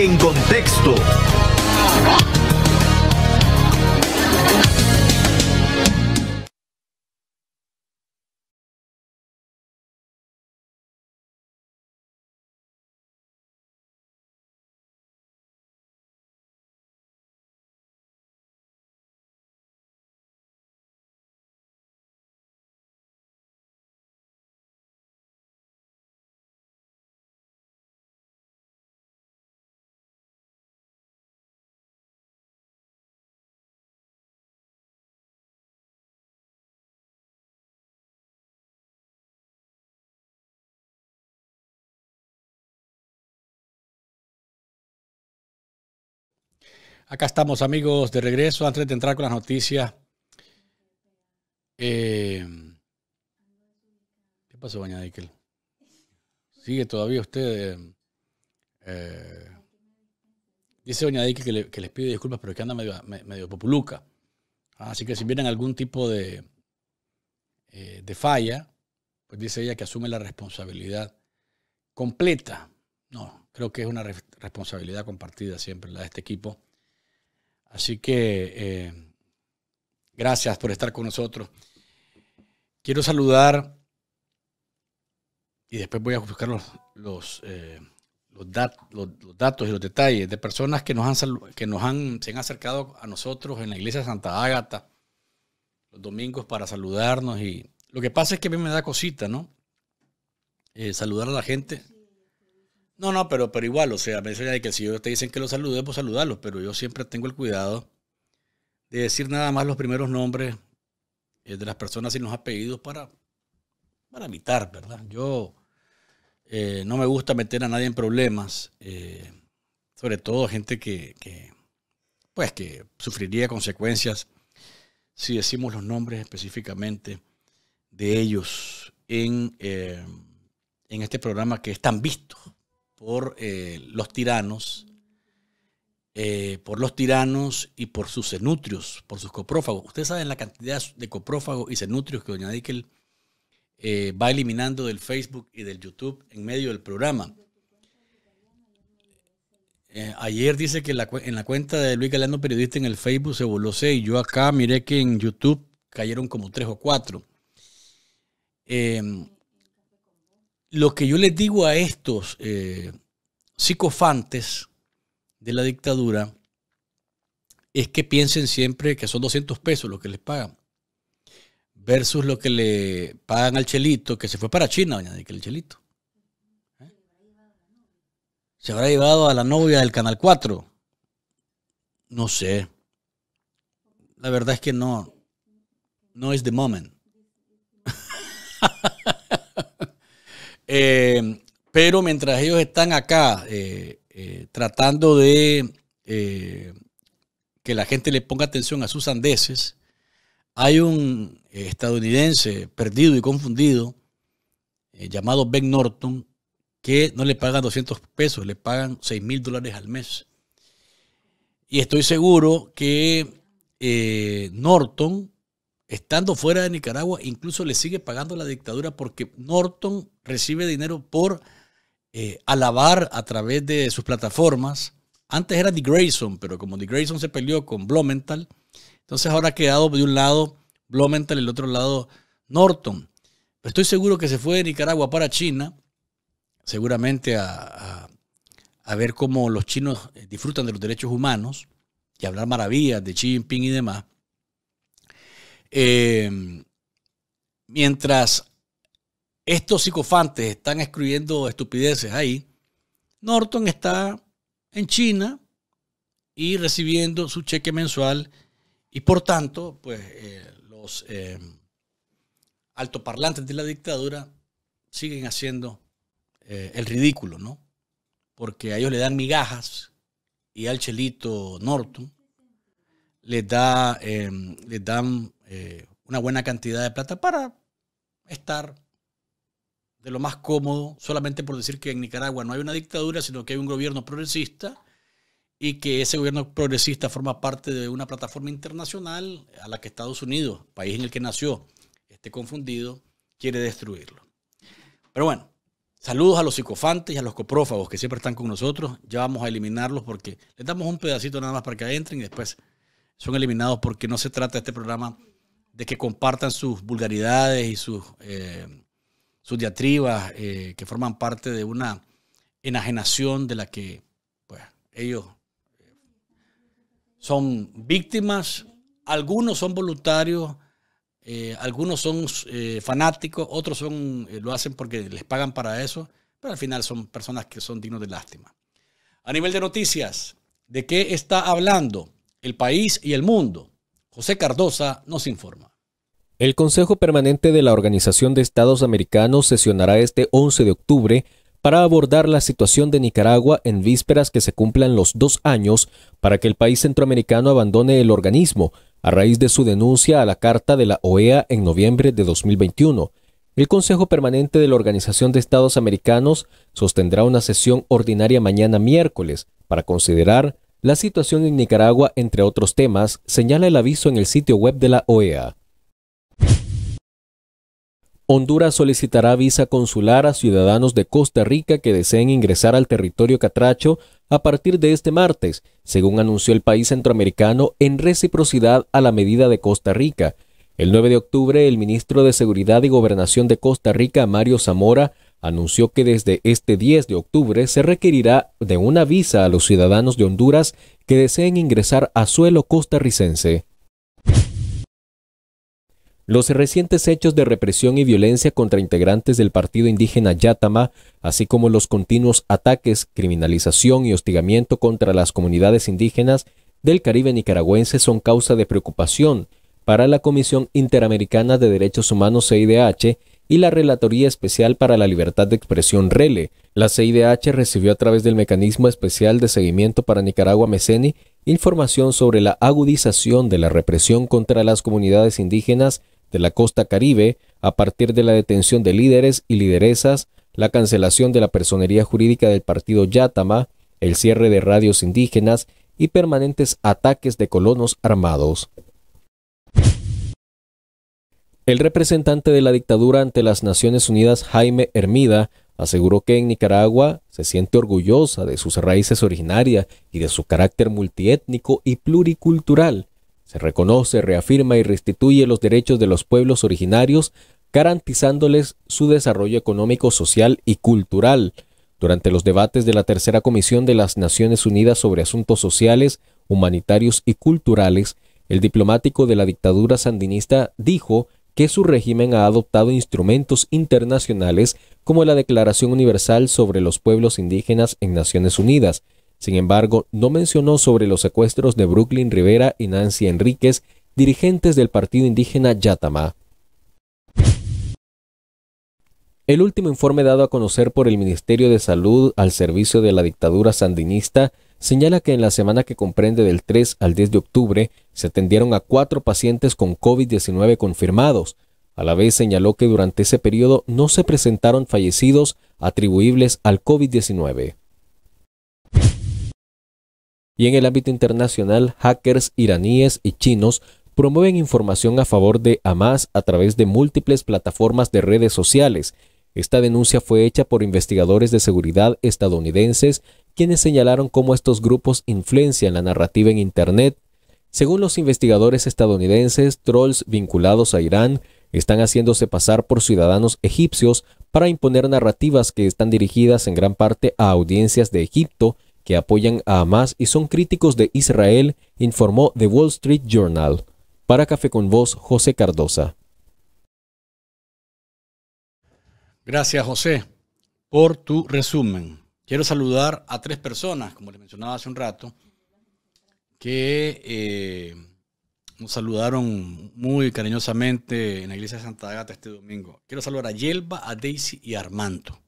En contexto. Acá estamos amigos de regreso antes de entrar con las noticias. Eh, ¿Qué pasó, Doña Dickel? ¿Sigue todavía usted? Eh, eh? dice Doña Dickel que, les pide disculpas, pero que anda medio, medio populuca. Ah, así que si vienen algún tipo de, de falla, pues dice ella que asume la responsabilidad completa. No, creo que es una responsabilidad compartida siempre la de este equipo Así que eh, gracias por estar con nosotros. Quiero saludar y después voy a buscar los, los, eh, los, datos y los detalles de personas que, nos han, que nos han, se han acercado a nosotros en la iglesia de Santa Ágata los domingos para saludarnos. Y lo que pasa es que a mí me da cosita, ¿no? Eh, saludar a la gente. No, no, pero, pero igual, o sea, me veces que si ellos te dicen que los saludes, pues saludarlos, pero yo siempre tengo el cuidado de decir nada más los primeros nombres eh, de las personas y los apellidos para, para evitar, ¿verdad? Yo eh, no me gusta meter a nadie en problemas, eh, sobre todo gente que, pues, que sufriría consecuencias si decimos los nombres específicamente de ellos en, en este programa que están vistos por eh, los tiranos, eh, por los tiranos y por sus cenutrios, por sus coprófagos. Ustedes saben la cantidad de coprófagos y cenutrios que doña Dickel eh, va eliminando del Facebook y del YouTube en medio del programa. ayer dice que en la cuenta de Luis Galando Periodista en el Facebook se voló 6. Yo acá miré que en YouTube cayeron como tres o cuatro. Eh, lo que yo les digo a estos eh, psicofantes de la dictadura es que piensen siempre que son 200 pesos lo que les pagan versus lo que le pagan al chelito que se fue para China, doña que el chelito. Se habrá llevado a la novia del Canal 4. No sé. La verdad es que no. No es the moment. Eh, pero mientras ellos están acá eh, eh, tratando de que la gente le ponga atención a sus andeses, hay un estadounidense perdido y confundido llamado Ben Norton que no le pagan 200 pesos, le pagan 6 mil dólares al mes. Y estoy seguro que Norton estando fuera de Nicaragua, incluso le sigue pagando la dictadura porque Norton recibe dinero por eh, alabar a través de sus plataformas. Antes era de Grayson, pero como de Grayson se peleó con Blumenthal, entonces ahora ha quedado de un lado Blumenthal y del otro lado Norton. estoy seguro que se fue de Nicaragua para China, seguramente a, a ver cómo los chinos eh, disfrutan de los derechos humanos y hablar maravillas de Xi Jinping y demás. Eh, mientras estos psicofantes están escribiendo estupideces ahí, Norton está en China y recibiendo su cheque mensual y por tanto, pues eh, los eh, altoparlantes de la dictadura siguen haciendo el ridículo, ¿no? Porque a ellos le dan migajas y al chelito Norton le da, le dan eh, una buena cantidad de plata para estar de lo más cómodo, solamente por decir que en Nicaragua no hay una dictadura, sino que hay un gobierno progresista y que ese gobierno progresista forma parte de una plataforma internacional a la que Estados Unidos, país en el que nació, esté confundido, quiere destruirlo. Pero bueno, saludos a los psicofantes y a los coprófagos que siempre están con nosotros. Ya vamos a eliminarlos porque les damos un pedacito nada más para que entren y después son eliminados porque no se trata de este programa de que compartan sus vulgaridades y sus, eh, sus diatribas eh, que forman parte de una enajenación de la que pues, ellos eh, son víctimas, algunos son voluntarios, algunos son fanáticos, otros son, lo hacen porque les pagan para eso, pero al final son personas que son dignos de lástima. A nivel de noticias, ¿de qué está hablando el país y el mundo? José Cardosa nos informa. El Consejo Permanente de la Organización de Estados Americanos sesionará este 11 de octubre para abordar la situación de Nicaragua en vísperas que se cumplan los dos años para que el país centroamericano abandone el organismo a raíz de su denuncia a la Carta de la OEA en noviembre de 2021. El Consejo Permanente de la Organización de Estados Americanos sostendrá una sesión ordinaria mañana miércoles para considerar la situación en Nicaragua, entre otros temas, señala el aviso en el sitio web de la OEA. Honduras solicitará visa consular a ciudadanos de Costa Rica que deseen ingresar al territorio catracho a partir de este martes, según anunció el país centroamericano en reciprocidad a la medida de Costa Rica. El 9 de octubre, el ministro de Seguridad y Gobernación de Costa Rica, Mario Zamora, anunció que desde este 10 de octubre se requerirá de una visa a los ciudadanos de Honduras que deseen ingresar a suelo costarricense. Los recientes hechos de represión y violencia contra integrantes del partido indígena Yatama, así como los continuos ataques, criminalización y hostigamiento contra las comunidades indígenas del Caribe nicaragüense son causa de preocupación para la Comisión Interamericana de Derechos Humanos CIDH y la Relatoría Especial para la Libertad de Expresión RELE. La CIDH recibió a través del Mecanismo Especial de Seguimiento para Nicaragua MECENI información sobre la agudización de la represión contra las comunidades indígenas de la costa caribe a partir de la detención de líderes y lideresas, la cancelación de la personería jurídica del partido Yatama, el cierre de radios indígenas y permanentes ataques de colonos armados. El representante de la dictadura ante las Naciones Unidas, Jaime Hermida, aseguró que en Nicaragua se siente orgullosa de sus raíces originarias y de su carácter multiétnico y pluricultural. Se reconoce, reafirma y restituye los derechos de los pueblos originarios, garantizándoles su desarrollo económico, social y cultural. Durante los debates de la Tercera Comisión de las Naciones Unidas sobre Asuntos Sociales, Humanitarios y Culturales, el diplomático de la dictadura sandinista dijo que su régimen ha adoptado instrumentos internacionales como la Declaración Universal sobre los Pueblos Indígenas en Naciones Unidas. Sin embargo, no mencionó sobre los secuestros de Brooklyn Rivera y Nancy Enríquez, dirigentes del partido indígena Yatama. El último informe dado a conocer por el Ministerio de Salud al servicio de la dictadura sandinista señala que en la semana que comprende del 3 al 10 de octubre se atendieron a cuatro pacientes con COVID-19 confirmados. A la vez señaló que durante ese periodo no se presentaron fallecidos atribuibles al COVID-19. Y en el ámbito internacional, hackers iraníes y chinos promueven información a favor de Hamas a través de múltiples plataformas de redes sociales. Esta denuncia fue hecha por investigadores de seguridad estadounidenses quienes señalaron cómo estos grupos influencian la narrativa en Internet. Según los investigadores estadounidenses, trolls vinculados a Irán están haciéndose pasar por ciudadanos egipcios para imponer narrativas que están dirigidas en gran parte a audiencias de Egipto que apoyan a Hamas y son críticos de Israel, informó The Wall Street Journal. Para Café con Voz, José Cardosa. Gracias, José, por tu resumen. Quiero saludar a tres personas, como les mencionaba hace un rato, que eh, nos saludaron muy cariñosamente en la iglesia de Santa Agata este domingo. Quiero saludar a Yelba, a Daisy y a Armando.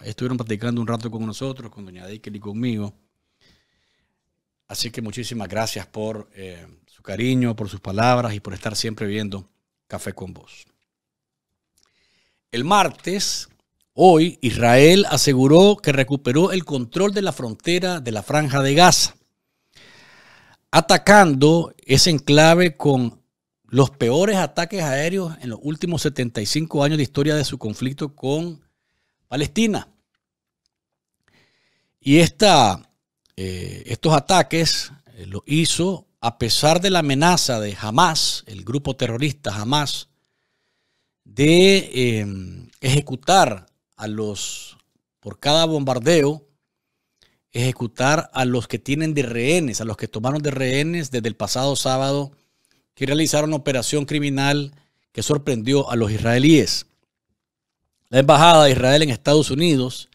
estuvieron platicando un rato con nosotros, con doña Deikel y conmigo. Así que muchísimas gracias por eh, su cariño, por sus palabras y por estar siempre viendo Café con Vos. El martes Hoy Israel aseguró que recuperó el control de la frontera de la franja de Gaza, atacando ese enclave con los peores ataques aéreos en los últimos 75 años de historia de su conflicto con Palestina. Y eh, estos ataques eh, lo hizo a pesar de la amenaza de Hamas, el grupo terrorista Hamas, de eh, ejecutar a los, por cada bombardeo, ejecutar a los que tienen de rehenes, a los que tomaron de rehenes desde el pasado sábado, que realizaron una operación criminal que sorprendió a los israelíes. La Embajada de Israel en Estados Unidos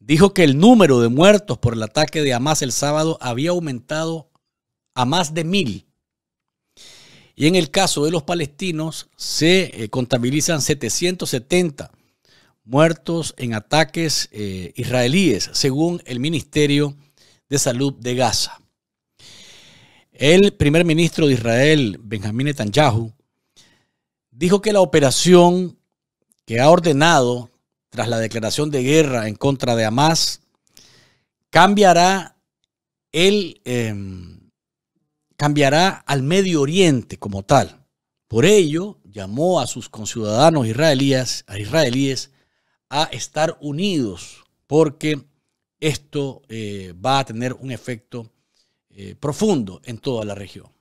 dijo que el número de muertos por el ataque de Hamas el sábado había aumentado a más de mil. Y en el caso de los palestinos se eh, contabilizan 770 muertos en ataques eh, israelíes, según el Ministerio de Salud de Gaza. El primer ministro de Israel, Benjamín Netanyahu, dijo que la operación que ha ordenado tras la declaración de guerra en contra de Hamas cambiará el em, cambiará al Medio Oriente como tal. Por ello, llamó a sus conciudadanos israelíes, a israelíes a estar unidos, porque esto eh, va a tener un efecto eh, profundo en toda la región.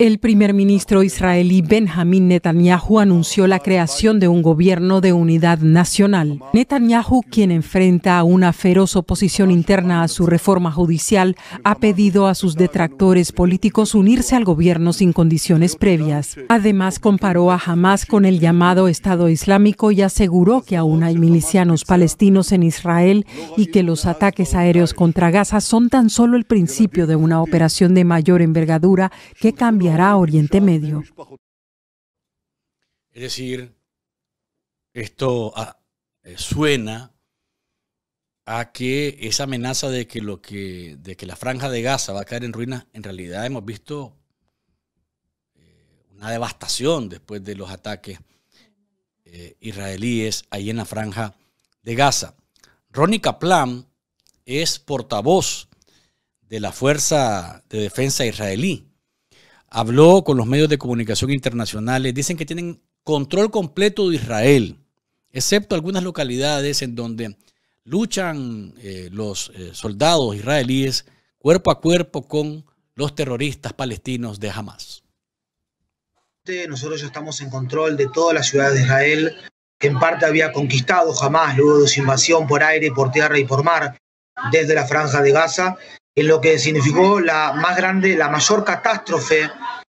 El primer ministro israelí Benjamin Netanyahu anunció la creación de un gobierno de unidad nacional. Netanyahu, quien enfrenta una feroz oposición interna a su reforma judicial, ha pedido a sus detractores políticos unirse al gobierno sin condiciones previas. Además, comparó a Hamas con el llamado Estado Islámico y aseguró que aún hay milicianos palestinos en Israel y que los ataques aéreos contra Gaza son tan solo el principio de una operación de mayor envergadura que cambia hará Oriente Medio. Es decir, esto ah, eh, suena a que esa amenaza de que, lo que, de que la franja de Gaza va a caer en ruinas, en realidad hemos visto eh, una devastación después de los ataques eh, israelíes ahí en la franja de Gaza. Ronnie Kaplan es portavoz de la Fuerza de Defensa israelí habló con los medios de comunicación internacionales, dicen que tienen control completo de Israel, excepto algunas localidades en donde luchan eh, los eh, soldados israelíes cuerpo a cuerpo con los terroristas palestinos de Hamas. Nosotros ya estamos en control de toda la ciudad de Israel, que en parte había conquistado Hamas luego de su invasión por aire, por tierra y por mar desde la franja de Gaza en lo que significó la más grande, la mayor catástrofe,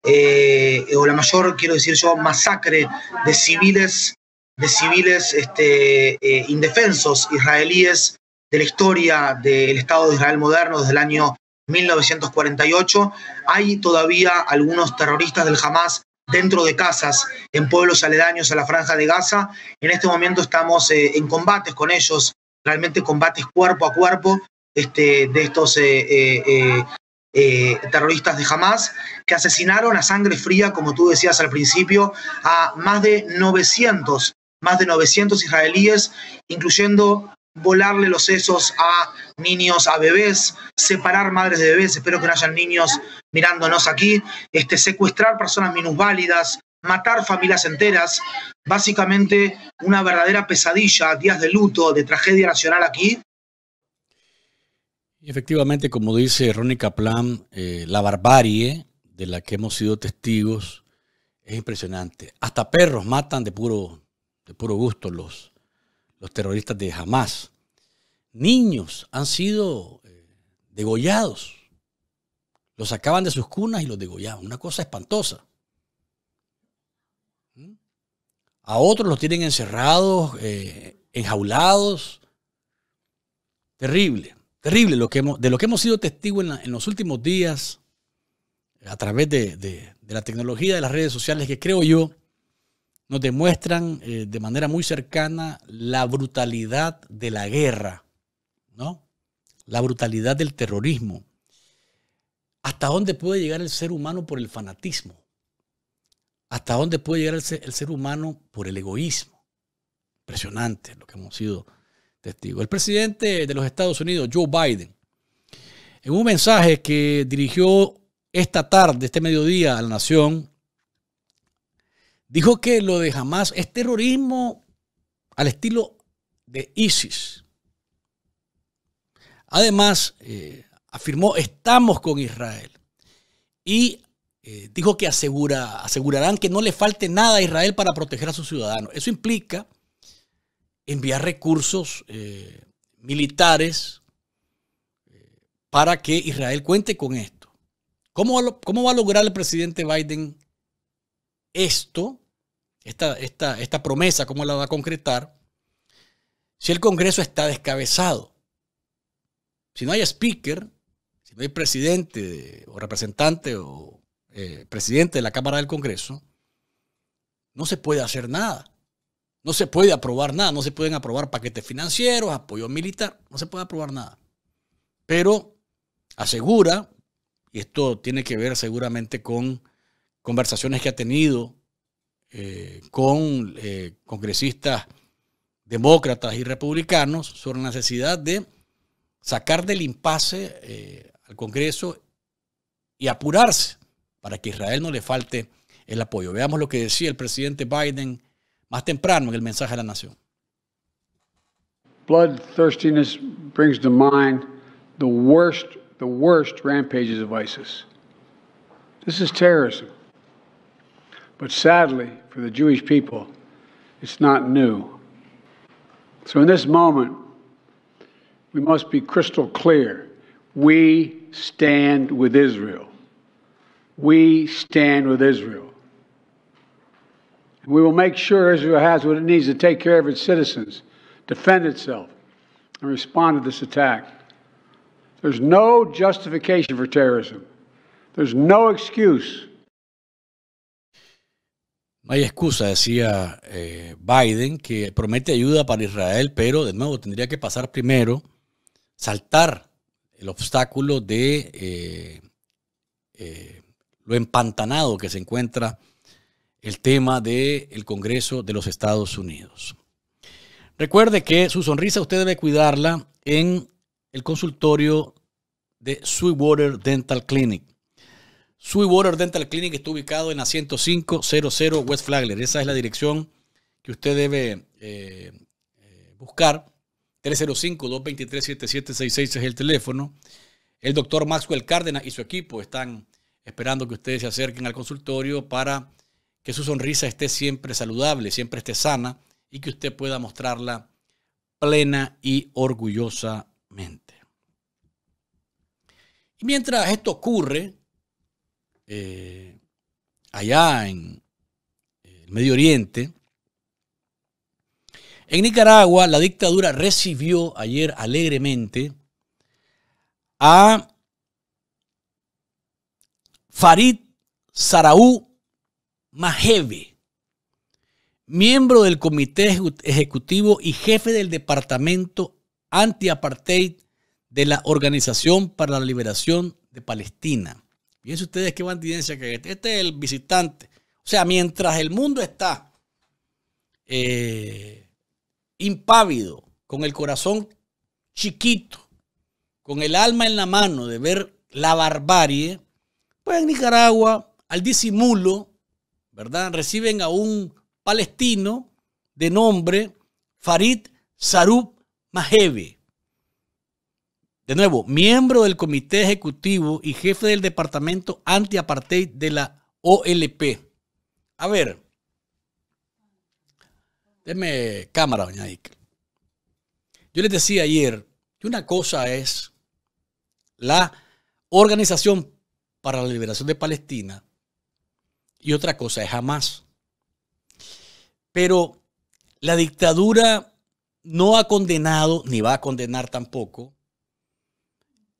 eh, o la mayor, quiero decir yo, masacre de civiles, de civiles este, eh, indefensos israelíes de la historia del Estado de Israel moderno desde el año 1948. Hay todavía algunos terroristas del Hamas dentro de casas en pueblos aledaños a la franja de Gaza. En este momento estamos eh, en combates con ellos, realmente combates cuerpo a cuerpo, este, de estos eh, eh, eh, terroristas de Hamas, que asesinaron a sangre fría, como tú decías al principio, a más de 900, más de 900 israelíes, incluyendo volarle los sesos a niños, a bebés, separar madres de bebés, espero que no hayan niños mirándonos aquí, este, secuestrar personas minusválidas, matar familias enteras, básicamente una verdadera pesadilla, días de luto, de tragedia nacional aquí, Efectivamente, como dice Ronnie Kaplan, eh, la barbarie de la que hemos sido testigos es impresionante. Hasta perros matan de puro, de puro gusto los, los terroristas de Hamas. Niños han sido eh, degollados. Los sacaban de sus cunas y los degollaban. Una cosa espantosa. ¿Mm? A otros los tienen encerrados, eh, enjaulados. Terrible. Terrible lo que de lo que hemos sido testigo en, los últimos días a través de, la tecnología, de las redes sociales, que creo yo nos demuestran eh, de manera muy cercana la brutalidad de la guerra, ¿no? La brutalidad del terrorismo. ¿Hasta dónde puede llegar el ser humano por el fanatismo? ¿Hasta dónde puede llegar el ser, el ser humano por el egoísmo? Impresionante lo que hemos sido Testigo. El presidente de los Estados Unidos, Joe Biden, en un mensaje que dirigió esta tarde, este mediodía a la nación, dijo que lo de Hamas es terrorismo al estilo de ISIS. Además, eh, afirmó, estamos con Israel. Y eh, dijo que asegura, asegurarán que no le falte nada a Israel para proteger a sus ciudadanos. Eso implica enviar recursos eh, militares eh, para que Israel cuente con esto. ¿Cómo, va, a lograr el presidente Biden esto, esta, promesa, cómo la va a concretar, si el Congreso está descabezado? Si no hay speaker, si no hay presidente o representante o eh, presidente de la Cámara del Congreso, no se puede hacer nada. No se puede aprobar nada, no se pueden aprobar paquetes financieros, apoyo militar, no se puede aprobar nada. Pero asegura, y esto tiene que ver seguramente con conversaciones que ha tenido eh, con eh, congresistas demócratas y republicanos sobre la necesidad de sacar del impasse eh, al Congreso y apurarse para que Israel no le falte el apoyo. Veamos lo que decía el presidente Biden más temprano en el mensaje a la nación. Bloodthirstiness brings to mind the worst, the worst rampages of ISIS. This is terrorism. But sadly, for the Jewish people, it's not new. So in this moment, we must be crystal clear. We stand with Israel. We stand with Israel. we will make sure Israel has what it needs to take care of its citizens, defend itself, and respond to this attack. There's no justification for terrorism. There's no excuse. No hay excusa, decía eh, Biden, que promete ayuda para Israel, pero de nuevo tendría que pasar primero, saltar el obstáculo de eh, eh, lo empantanado que se encuentra el tema del Congreso de los Estados Unidos. Recuerde que su sonrisa usted debe cuidarla en el consultorio de Sweetwater Dental Clinic. Sweetwater Dental Clinic está ubicado en la 10500 West Flagler. Esa es la dirección que usted debe eh, eh, buscar. 305-223-7766 es el teléfono. El doctor Maxwell Cárdenas y su equipo están esperando que ustedes se acerquen al consultorio para que su sonrisa esté siempre saludable, siempre esté sana y que usted pueda mostrarla plena y orgullosamente. Y mientras esto ocurre, eh, allá en eh, el Medio Oriente, en Nicaragua la dictadura recibió ayer alegremente a Farid Saraú Majeve, miembro del Comité Ejecutivo y jefe del Departamento Anti-Apartheid de la Organización para la Liberación de Palestina. Fíjense ustedes qué bandidencia que este. Este es el visitante. O sea, mientras el mundo está eh, impávido, con el corazón chiquito, con el alma en la mano de ver la barbarie, pues en Nicaragua, al disimulo, ¿verdad? Reciben a un palestino de nombre Farid Sarub Mahebe. De nuevo, miembro del comité ejecutivo y jefe del departamento anti-apartheid de la OLP. A ver, denme cámara, doña Ike. Yo les decía ayer que una cosa es la Organización para la Liberación de Palestina y otra cosa es jamás. Pero la dictadura no ha condenado, ni va a condenar tampoco,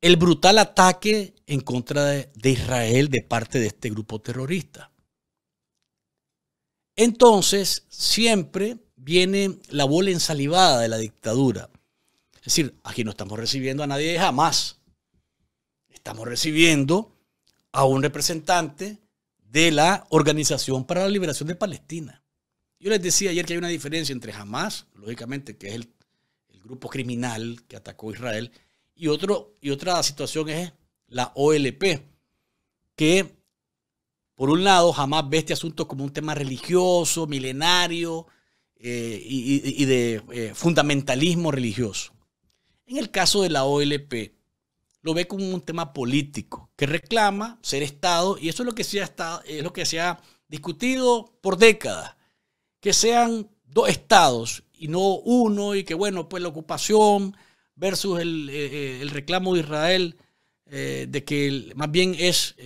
el brutal ataque en contra de, de Israel de parte de este grupo terrorista. Entonces, siempre viene la bola ensalivada de la dictadura. Es decir, aquí no estamos recibiendo a nadie jamás. Estamos recibiendo a un representante de la Organización para la Liberación de Palestina. Yo les decía ayer que hay una diferencia entre Hamas, lógicamente, que es el, grupo criminal que atacó Israel, y, otro, y otra situación es la OLP, que por un lado Jamás ve este asunto como un tema religioso, milenario eh, y, de eh, fundamentalismo religioso. En el caso de la OLP, lo ve como un tema político, que reclama ser Estado, y eso es lo que se ha, es lo que se ha discutido por décadas, que sean dos Estados y no uno, y que bueno, pues la ocupación versus el, eh, eh, reclamo de Israel eh, de que más bien es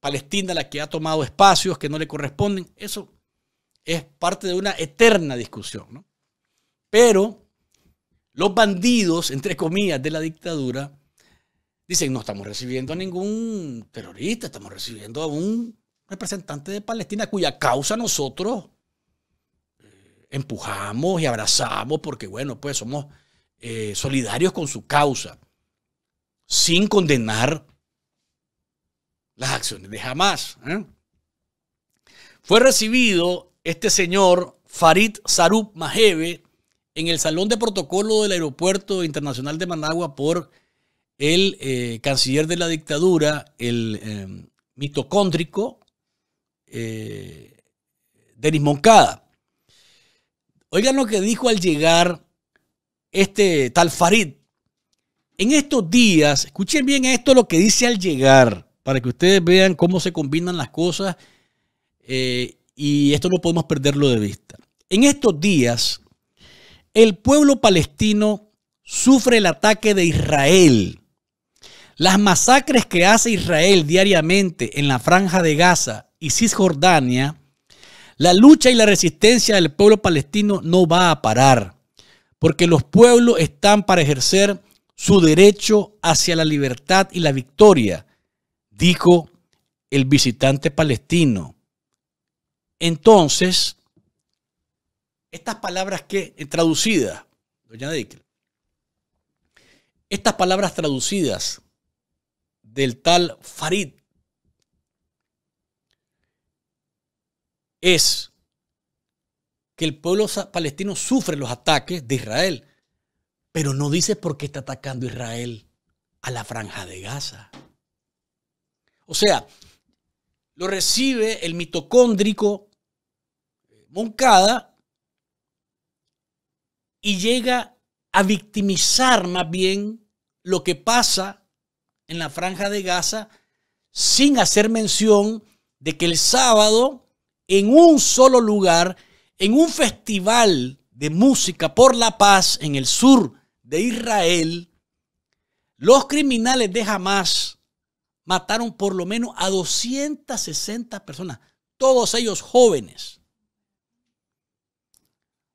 Palestina la que ha tomado espacios que no le corresponden, eso es parte de una eterna discusión, ¿no? Pero los bandidos, entre comillas, de la dictadura, dicen, no estamos recibiendo a ningún terrorista, estamos recibiendo a un representante de Palestina cuya causa nosotros eh, empujamos y abrazamos porque, bueno, pues somos eh, solidarios con su causa, sin condenar las acciones de jamás. ¿eh? Fue recibido este señor Farid Sarup Majeve, en el salón de protocolo del Aeropuerto Internacional de Managua por el eh, canciller de la dictadura, el em, mitocóndrico eh, Denis Moncada. Oigan lo que dijo al llegar este tal Farid. En estos días, escuchen bien esto lo que dice al llegar, para que ustedes vean cómo se combinan las cosas eh, y esto no podemos perderlo de vista. En estos días, el pueblo palestino sufre el ataque de Israel. Las masacres que hace Israel diariamente en la franja de Gaza y Cisjordania, la lucha y la resistencia del pueblo palestino no va a parar, porque los pueblos están para ejercer su derecho hacia la libertad y la victoria, dijo el visitante palestino. Entonces, estas palabras que, eh, traducidas, doña estas palabras traducidas del tal Farid es que el pueblo palestino sufre los ataques de Israel, pero no dice por qué está atacando Israel a la franja de Gaza. O sea, lo recibe el mitocóndrico eh, Moncada y llega a victimizar más bien lo que pasa en la franja de Gaza sin hacer mención de que el sábado en un solo lugar, en un festival de música por la paz en el sur de Israel, los criminales de Hamas mataron por lo menos a 260 personas, todos ellos jóvenes.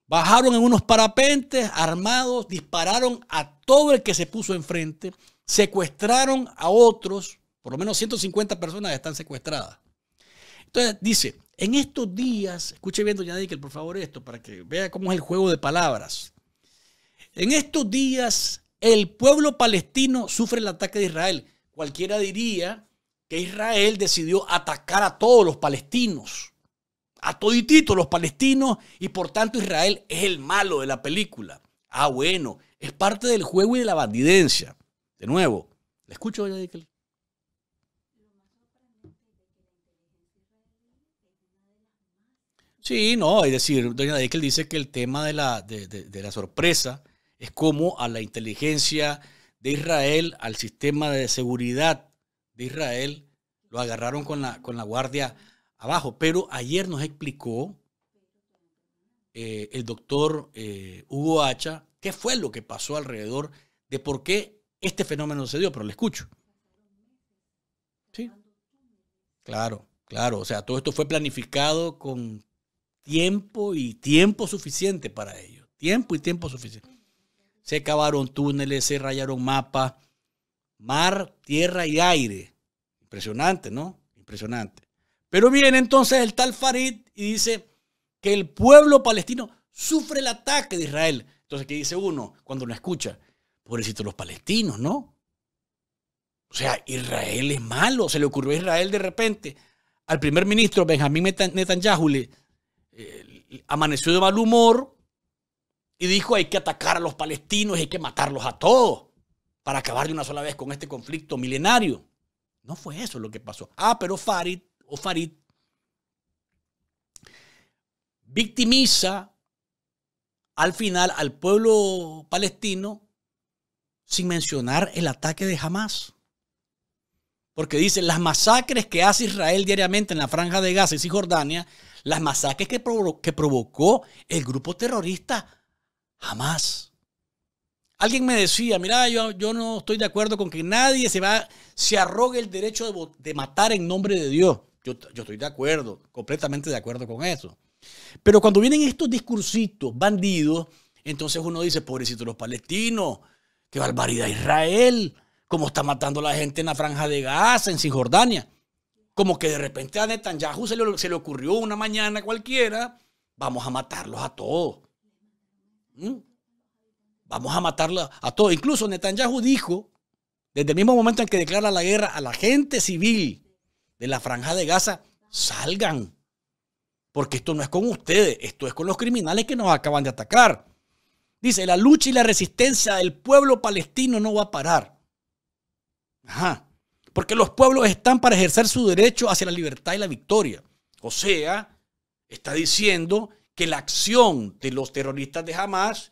Bajaron en unos parapentes armados, dispararon a todo el que se puso enfrente, secuestraron a otros, por lo menos 150 personas están secuestradas. Entonces dice, en estos días, escuche bien, doña que por favor, esto, para que vea cómo es el juego de palabras. En estos días, el pueblo palestino sufre el ataque de Israel. Cualquiera diría que Israel decidió atacar a todos los palestinos a toditito los palestinos y por tanto Israel es el malo de la película. Ah, bueno, es parte del juego y de la bandidencia. De nuevo, ¿le escucho, doña Dickel? Sí, no, es decir, doña Dickel dice que el tema de la, la sorpresa es como a la inteligencia de Israel, al sistema de seguridad de Israel, lo agarraron con la, con la guardia abajo. Pero ayer nos explicó eh, el doctor eh, Hugo Hacha qué fue lo que pasó alrededor de por qué este fenómeno se dio, pero le escucho. Sí. Claro, claro. O sea, todo esto fue planificado con tiempo y tiempo suficiente para ello. Tiempo y tiempo suficiente. Se cavaron túneles, se rayaron mapas, mar, tierra y aire. Impresionante, ¿no? Impresionante. Pero viene entonces el tal Farid y dice que el pueblo palestino sufre el ataque de Israel. Entonces, ¿qué dice uno cuando lo escucha? Pobrecitos los palestinos, ¿no? O sea, Israel es malo. Se le ocurrió a Israel de repente. Al primer ministro Benjamín Netanyahu le eh, amaneció de mal humor y dijo hay que atacar a los palestinos, hay que matarlos a todos para acabar de una sola vez con este conflicto milenario. No fue eso lo que pasó. Ah, pero Farid o Farid victimiza al final al pueblo palestino sin mencionar el ataque de Hamas. Porque dice, las masacres que hace Israel diariamente en la franja de Gaza y Cisjordania, las masacres que, que provocó el grupo terrorista Hamas. Alguien me decía, mira, yo, yo, no estoy de acuerdo con que nadie se, va, se arrogue el derecho de matar en nombre de Dios. Yo, estoy de acuerdo, completamente de acuerdo con eso. Pero cuando vienen estos discursitos bandidos, entonces uno dice, pobrecito los palestinos, qué barbaridad Israel, cómo está matando a la gente en la franja de Gaza, en Cisjordania. Como que de repente a Netanyahu se le, ocurrió una mañana cualquiera, vamos a matarlos a todos. ¿Mm? Vamos a matarlos a todos. Incluso Netanyahu dijo, desde el mismo momento en que declara la guerra a la gente civil de la franja de Gaza, salgan. Porque esto no es con ustedes, esto es con los criminales que nos acaban de atacar. Dice, la lucha y la resistencia del pueblo palestino no va a parar. Ajá. Porque los pueblos están para ejercer su derecho hacia la libertad y la victoria. O sea, está diciendo que la acción de los terroristas de Hamas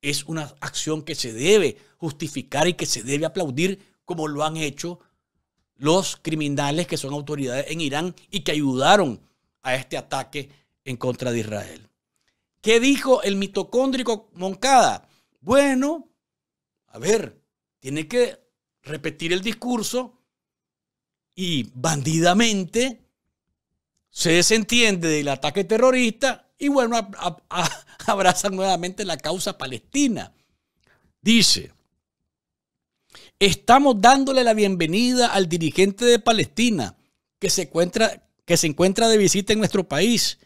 es una acción que se debe justificar y que se debe aplaudir como lo han hecho los criminales que son autoridades en Irán y que ayudaron a este ataque en contra de Israel. ¿Qué dijo el mitocóndrico Moncada? Bueno, a ver, tiene que repetir el discurso y bandidamente se desentiende del ataque terrorista y bueno, a, abrazar nuevamente la causa palestina. Dice, Estamos dándole la bienvenida al dirigente de Palestina que se encuentra, que se encuentra de visita en nuestro país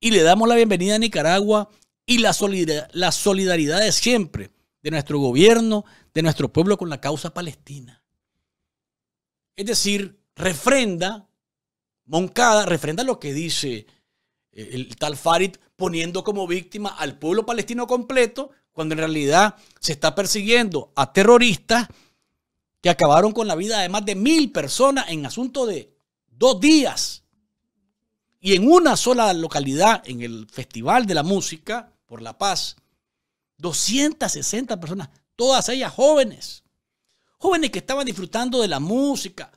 y le damos la bienvenida a Nicaragua y la la solidaridad de siempre de nuestro gobierno, de nuestro pueblo con la causa palestina. Es decir, refrenda, Moncada refrenda lo que dice eh, el tal Farid poniendo como víctima al pueblo palestino completo, cuando en realidad se está persiguiendo a terroristas que acabaron con la vida de más de mil personas en asunto de dos días. Y en una sola localidad, en el Festival de la Música por la Paz, 260 personas, todas ellas jóvenes. Jóvenes que estaban disfrutando de la música,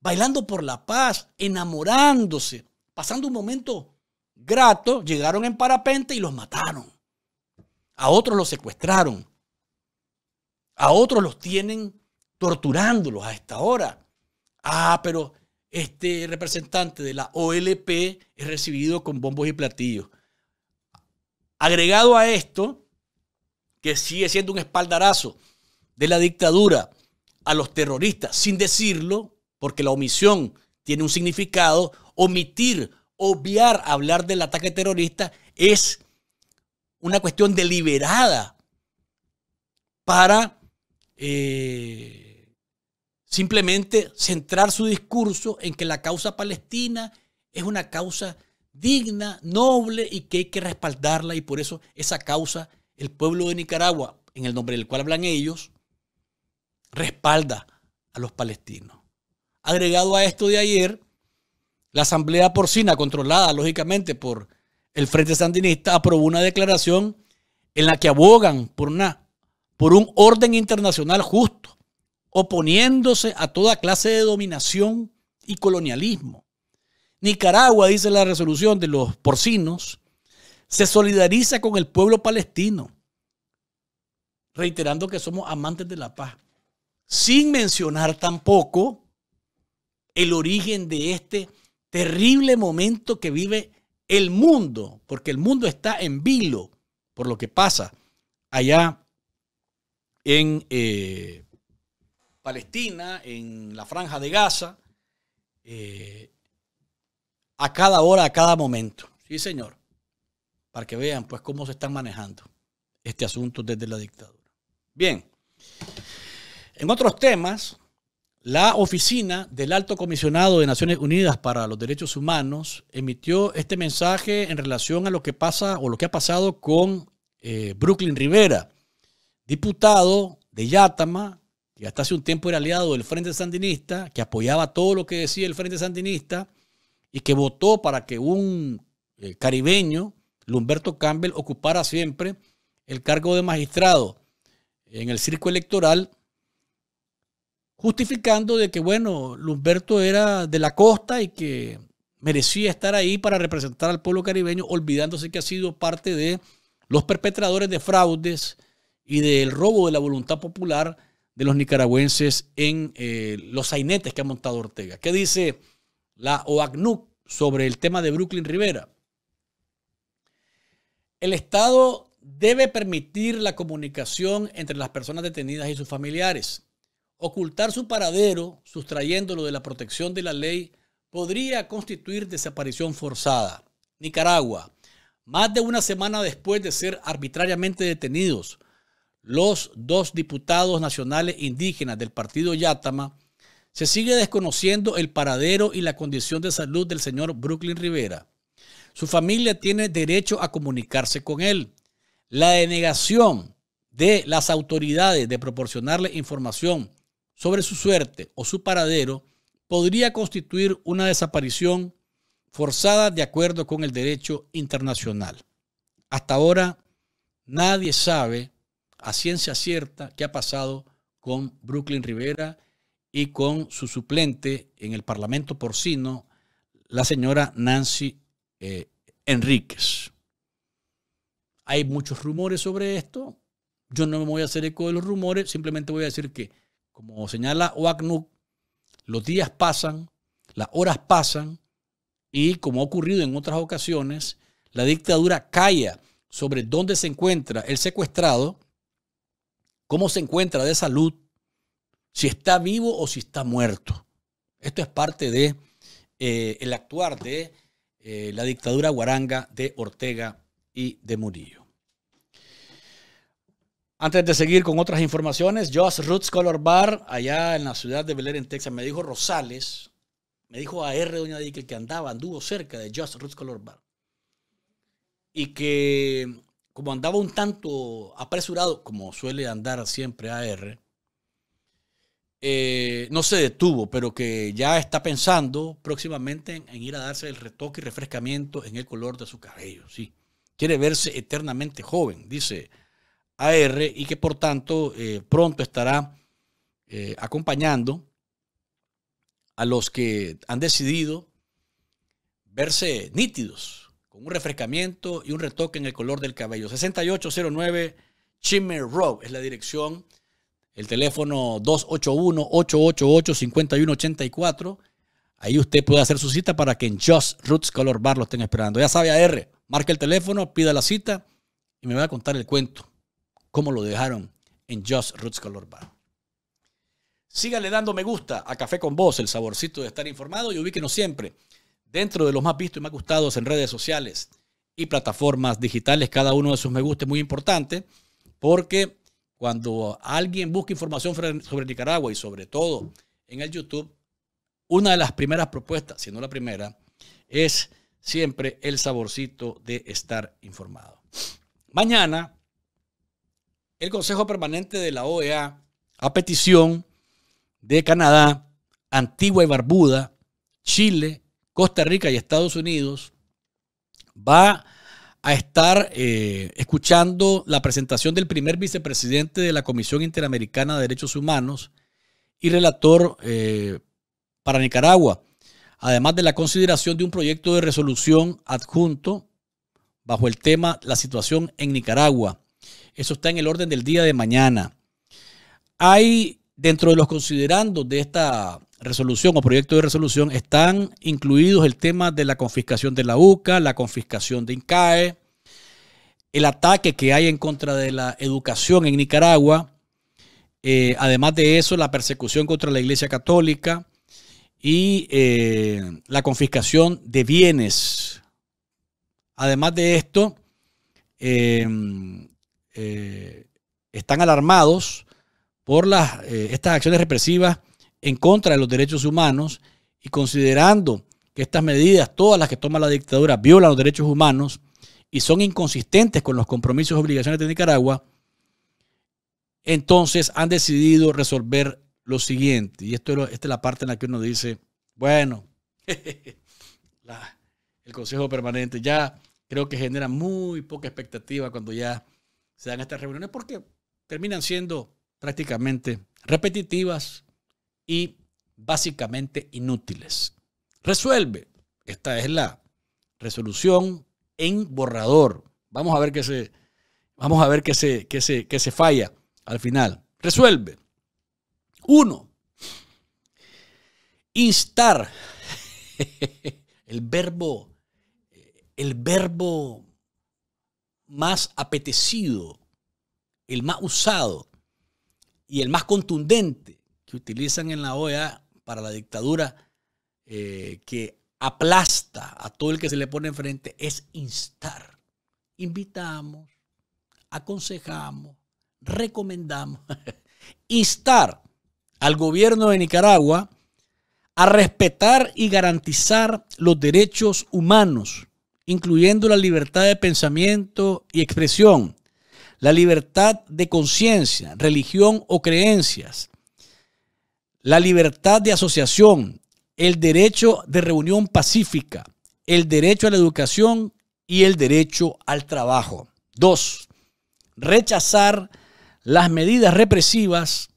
bailando por la paz, enamorándose, pasando un momento grato, llegaron en parapente y los mataron. A otros los secuestraron. A otros los tienen torturándolos a esta hora. Ah, pero este representante de la OLP es recibido con bombos y platillos. Agregado a esto, que sigue siendo un espaldarazo de la dictadura a los terroristas, sin decirlo, porque la omisión tiene un significado, omitir, obviar hablar del ataque terrorista es una cuestión deliberada para eh, Simplemente centrar su discurso en que la causa palestina es una causa digna, noble y que hay que respaldarla y por eso esa causa el pueblo de Nicaragua, en el nombre del cual hablan ellos, respalda a los palestinos. Agregado a esto de ayer, la Asamblea Porcina, controlada lógicamente por el Frente Sandinista, aprobó una declaración en la que abogan por, por un orden internacional justo oponiéndose a toda clase de dominación y colonialismo. Nicaragua, dice la resolución de los porcinos, se solidariza con el pueblo palestino, reiterando que somos amantes de la paz, sin mencionar tampoco el origen de este terrible momento que vive el mundo, porque el mundo está en vilo por lo que pasa allá en eh, Palestina, en la franja de Gaza, eh, a cada hora, a cada momento. Sí, señor. Para que vean pues cómo se están manejando este asunto desde la dictadura. Bien. En otros temas, la oficina del Alto Comisionado de Naciones Unidas para los Derechos Humanos emitió este mensaje en relación a lo que pasa o lo que ha pasado con eh, Brooklyn Rivera, diputado de Yatama, y hasta hace un tiempo era aliado del Frente Sandinista, que apoyaba todo lo que decía el Frente Sandinista y que votó para que un eh, caribeño, Lumberto Campbell, ocupara siempre el cargo de magistrado en el circo electoral, justificando de que, bueno, Lumberto era de la costa y que merecía estar ahí para representar al pueblo caribeño, olvidándose que ha sido parte de los perpetradores de fraudes y del robo de la voluntad popular de los nicaragüenses en eh, los sainetes que ha montado Ortega. ¿Qué dice la OACNUC sobre el tema de Brooklyn Rivera? El Estado debe permitir la comunicación entre las personas detenidas y sus familiares. Ocultar su paradero, sustrayéndolo de la protección de la ley, podría constituir desaparición forzada. Nicaragua, más de una semana después de ser arbitrariamente detenidos, los dos diputados nacionales indígenas del partido Yatama, se sigue desconociendo el paradero y la condición de salud del señor Brooklyn Rivera. Su familia tiene derecho a comunicarse con él. La denegación de las autoridades de proporcionarle información sobre su suerte o su paradero podría constituir una desaparición forzada de acuerdo con el derecho internacional. Hasta ahora, nadie sabe a ciencia cierta qué ha pasado con Brooklyn Rivera y con su suplente en el Parlamento porcino, la señora Nancy eh, Enríquez. Hay muchos rumores sobre esto. Yo no me voy a hacer eco de los rumores, simplemente voy a decir que, como señala OACNUC, los días pasan, las horas pasan, y como ha ocurrido en otras ocasiones, la dictadura calla sobre dónde se encuentra el secuestrado cómo se encuentra de salud, si está vivo o si está muerto. Esto es parte de eh, el actuar de eh, la dictadura guaranga de Ortega y de Murillo. Antes de seguir con otras informaciones, Josh Roots Color Bar, allá en la ciudad de Belén, en Texas, me dijo Rosales, me dijo a R. Doña Dick que andaba, anduvo cerca de Josh Roots Color Bar. Y que como andaba un tanto apresurado, como suele andar siempre AR, eh, no se detuvo, pero que ya está pensando próximamente en, ir a darse el retoque y refrescamiento en el color de su cabello. Sí. Quiere verse eternamente joven, dice AR, y que por tanto eh, pronto estará eh, acompañando a los que han decidido verse nítidos, un refrescamiento y un retoque en el color del cabello. 6809 Chimmer Road es la dirección. El teléfono 281-888-5184. Ahí usted puede hacer su cita para que en Just Roots Color Bar lo estén esperando. Ya sabe, r marque el teléfono, pida la cita y me va a contar el cuento. Cómo lo dejaron en Just Roots Color Bar. Sígale dando me gusta a Café con Vos, el saborcito de estar informado y ubíquenos siempre dentro de los más vistos y más gustados en redes sociales y plataformas digitales. Cada uno de sus me gusta es muy importante porque cuando alguien busca información sobre Nicaragua y sobre todo en el YouTube, una de las primeras propuestas, si no la primera, es siempre el saborcito de estar informado. Mañana, el Consejo Permanente de la OEA, a petición de Canadá, Antigua y Barbuda, Chile Costa Rica y Estados Unidos, va a estar eh, escuchando la presentación del primer vicepresidente de la Comisión Interamericana de Derechos Humanos y relator eh, para Nicaragua, además de la consideración de un proyecto de resolución adjunto bajo el tema La situación en Nicaragua. Eso está en el orden del día de mañana. Hay dentro de los considerandos de esta resolución o proyecto de resolución están incluidos el tema de la confiscación de la UCA, la confiscación de INCAE, el ataque que hay en contra de la educación en Nicaragua, eh, además de eso, la persecución contra la Iglesia Católica y eh, la confiscación de bienes. Además de esto, em, eh, están alarmados por las, estas acciones represivas en contra de los derechos humanos y considerando que estas medidas, todas las que toma la dictadura, violan los derechos humanos y son inconsistentes con los compromisos y obligaciones de Nicaragua, entonces han decidido resolver lo siguiente. Y esto, esta es la parte en la que uno dice, bueno, el Consejo Permanente ya creo que genera muy poca expectativa cuando ya se dan estas reuniones porque terminan siendo prácticamente repetitivas, y básicamente inútiles. Resuelve. Esta es la resolución en borrador. Vamos a ver qué se, vamos a ver qué se, se, se falla al final. Resuelve. Uno, instar. El verbo, el verbo más apetecido, el más usado y el más contundente que utilizan en la OEA para la dictadura eh, que aplasta a todo el que se le pone enfrente es instar. Invitamos, aconsejamos, recomendamos. instar al gobierno de Nicaragua a respetar y garantizar los derechos humanos, incluyendo la libertad de pensamiento y expresión, la libertad de conciencia, religión o creencias, la libertad de asociación, el derecho de reunión pacífica, el derecho a la educación y el derecho al trabajo. Dos, rechazar las medidas represivas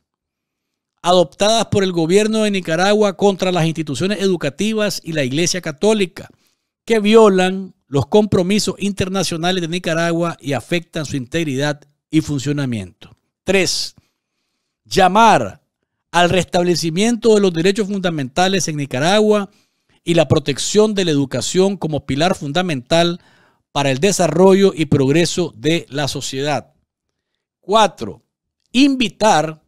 adoptadas por el gobierno de Nicaragua contra las instituciones educativas y la Iglesia Católica, que violan los compromisos internacionales de Nicaragua y afectan su integridad y funcionamiento. Tres, llamar al restablecimiento de los derechos fundamentales en Nicaragua y la protección de la educación como pilar fundamental para el desarrollo y progreso de la sociedad. Cuatro, invitar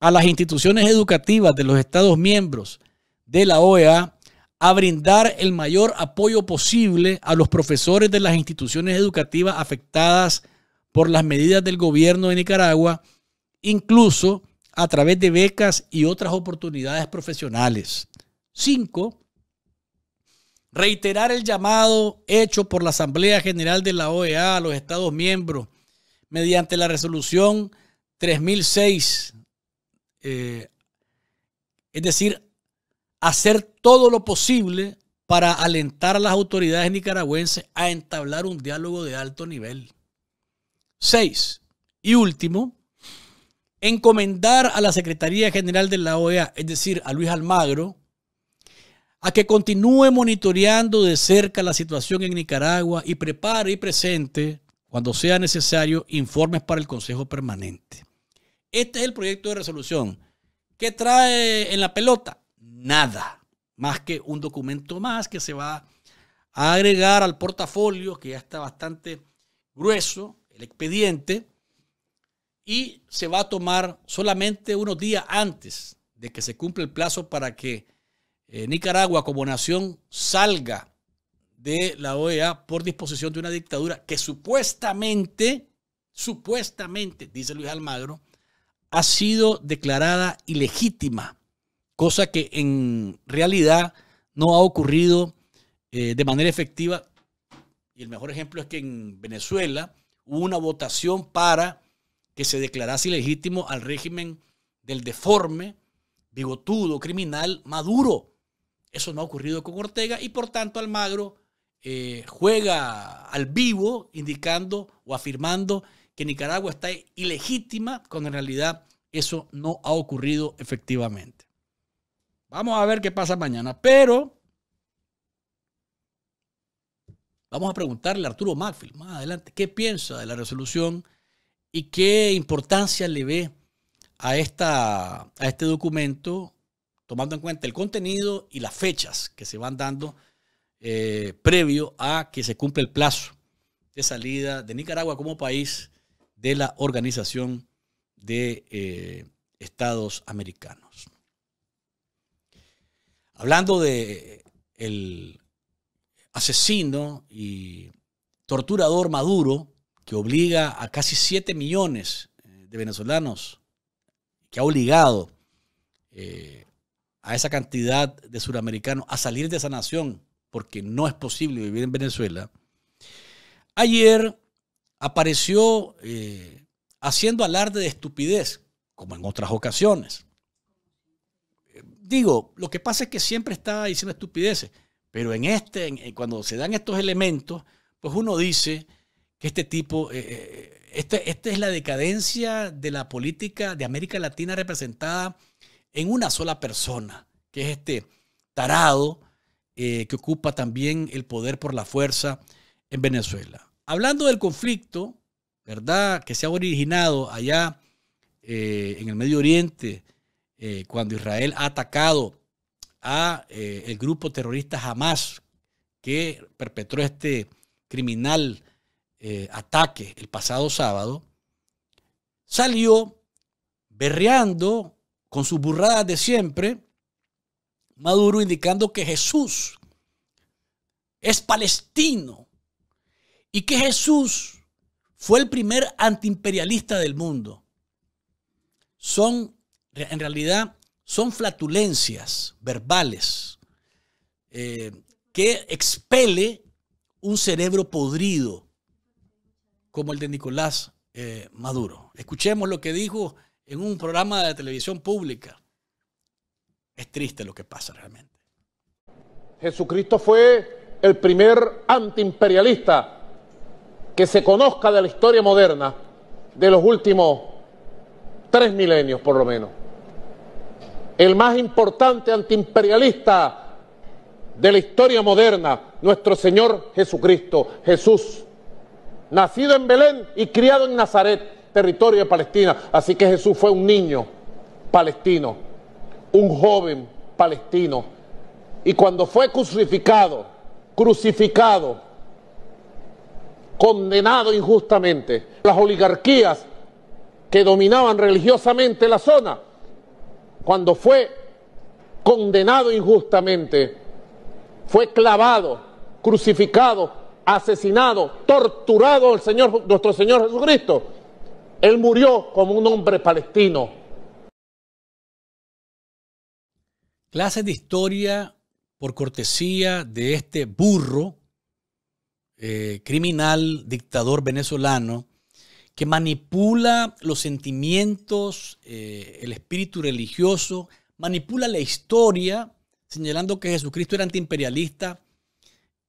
a las instituciones educativas de los Estados miembros de la OEA a brindar el mayor apoyo posible a los profesores de las instituciones educativas afectadas por las medidas del gobierno de Nicaragua, incluso a través de becas y otras oportunidades profesionales. Cinco, reiterar el llamado hecho por la Asamblea General de la OEA a los Estados miembros mediante la resolución 3006, eh, es decir, hacer todo lo posible para alentar a las autoridades nicaragüenses a entablar un diálogo de alto nivel. Seis, y último, encomendar a la Secretaría General de la OEA, es decir, a Luis Almagro, a que continúe monitoreando de cerca la situación en Nicaragua y prepare y presente, cuando sea necesario, informes para el Consejo Permanente. Este es el proyecto de resolución. ¿Qué trae en la pelota? Nada, más que un documento más que se va a agregar al portafolio, que ya está bastante grueso, el expediente y se va a tomar solamente unos días antes de que se cumpla el plazo para que eh, Nicaragua como nación salga de la OEA por disposición de una dictadura que supuestamente, supuestamente, dice Luis Almagro, ha sido declarada ilegítima, cosa que en realidad no ha ocurrido eh, de manera efectiva. Y el mejor ejemplo es que en Venezuela hubo una votación para que se declarase ilegítimo al régimen del deforme, bigotudo, criminal Maduro. Eso no ha ocurrido con Ortega y por tanto Almagro eh, juega al vivo indicando o afirmando que Nicaragua está ilegítima cuando en realidad eso no ha ocurrido efectivamente. Vamos a ver qué pasa mañana, pero vamos a preguntarle a Arturo Macfield más adelante qué piensa de la resolución ¿Y qué importancia le ve a, esta, a este documento, tomando en cuenta el contenido y las fechas que se van dando eh, previo a que se cumpla el plazo de salida de Nicaragua como país de la Organización de eh, Estados Americanos? Hablando de el asesino y torturador Maduro, que obliga a casi 7 millones eh, de venezolanos, que ha obligado eh, a esa cantidad de suramericanos a salir de esa nación porque no es posible vivir en Venezuela, ayer apareció eh, haciendo alarde de estupidez, como en otras ocasiones. Digo, lo que pasa es que siempre está diciendo estupideces, pero en este, cuando se dan estos elementos, pues uno dice, que este tipo, eh, eh, esta, es la decadencia de la política de América Latina representada en una sola persona, que es este tarado eh, que ocupa también el poder por la fuerza en Venezuela. Hablando del conflicto, ¿verdad? Que se ha originado allá en el Medio Oriente, cuando Israel ha atacado a el grupo terrorista Hamas que perpetró este criminal eh, ataque el pasado sábado, salió berreando con sus burradas de siempre, Maduro indicando que Jesús es palestino y que Jesús fue el primer antiimperialista del mundo. Son, en realidad, son flatulencias verbales eh, que expele un cerebro podrido como el de Nicolás eh, Maduro. Escuchemos lo que dijo en un programa de televisión pública. Es triste lo que pasa realmente. Jesucristo fue el primer antiimperialista que se conozca de la historia moderna de los últimos tres milenios por lo menos. El más importante antiimperialista de la historia moderna, nuestro Señor Jesucristo, Jesús nacido en Belén y criado en Nazaret, territorio de Palestina. Así que Jesús fue un niño palestino, un joven palestino. Y cuando fue crucificado, crucificado, condenado injustamente, las oligarquías que dominaban religiosamente la zona, cuando fue condenado injustamente, fue clavado, crucificado, asesinado, torturado el Señor, nuestro Señor Jesucristo, Él murió como un hombre palestino. Clases de historia por cortesía de este burro, eh, criminal, dictador venezolano, que manipula los sentimientos, eh, el espíritu religioso, manipula la historia, señalando que Jesucristo era antiimperialista.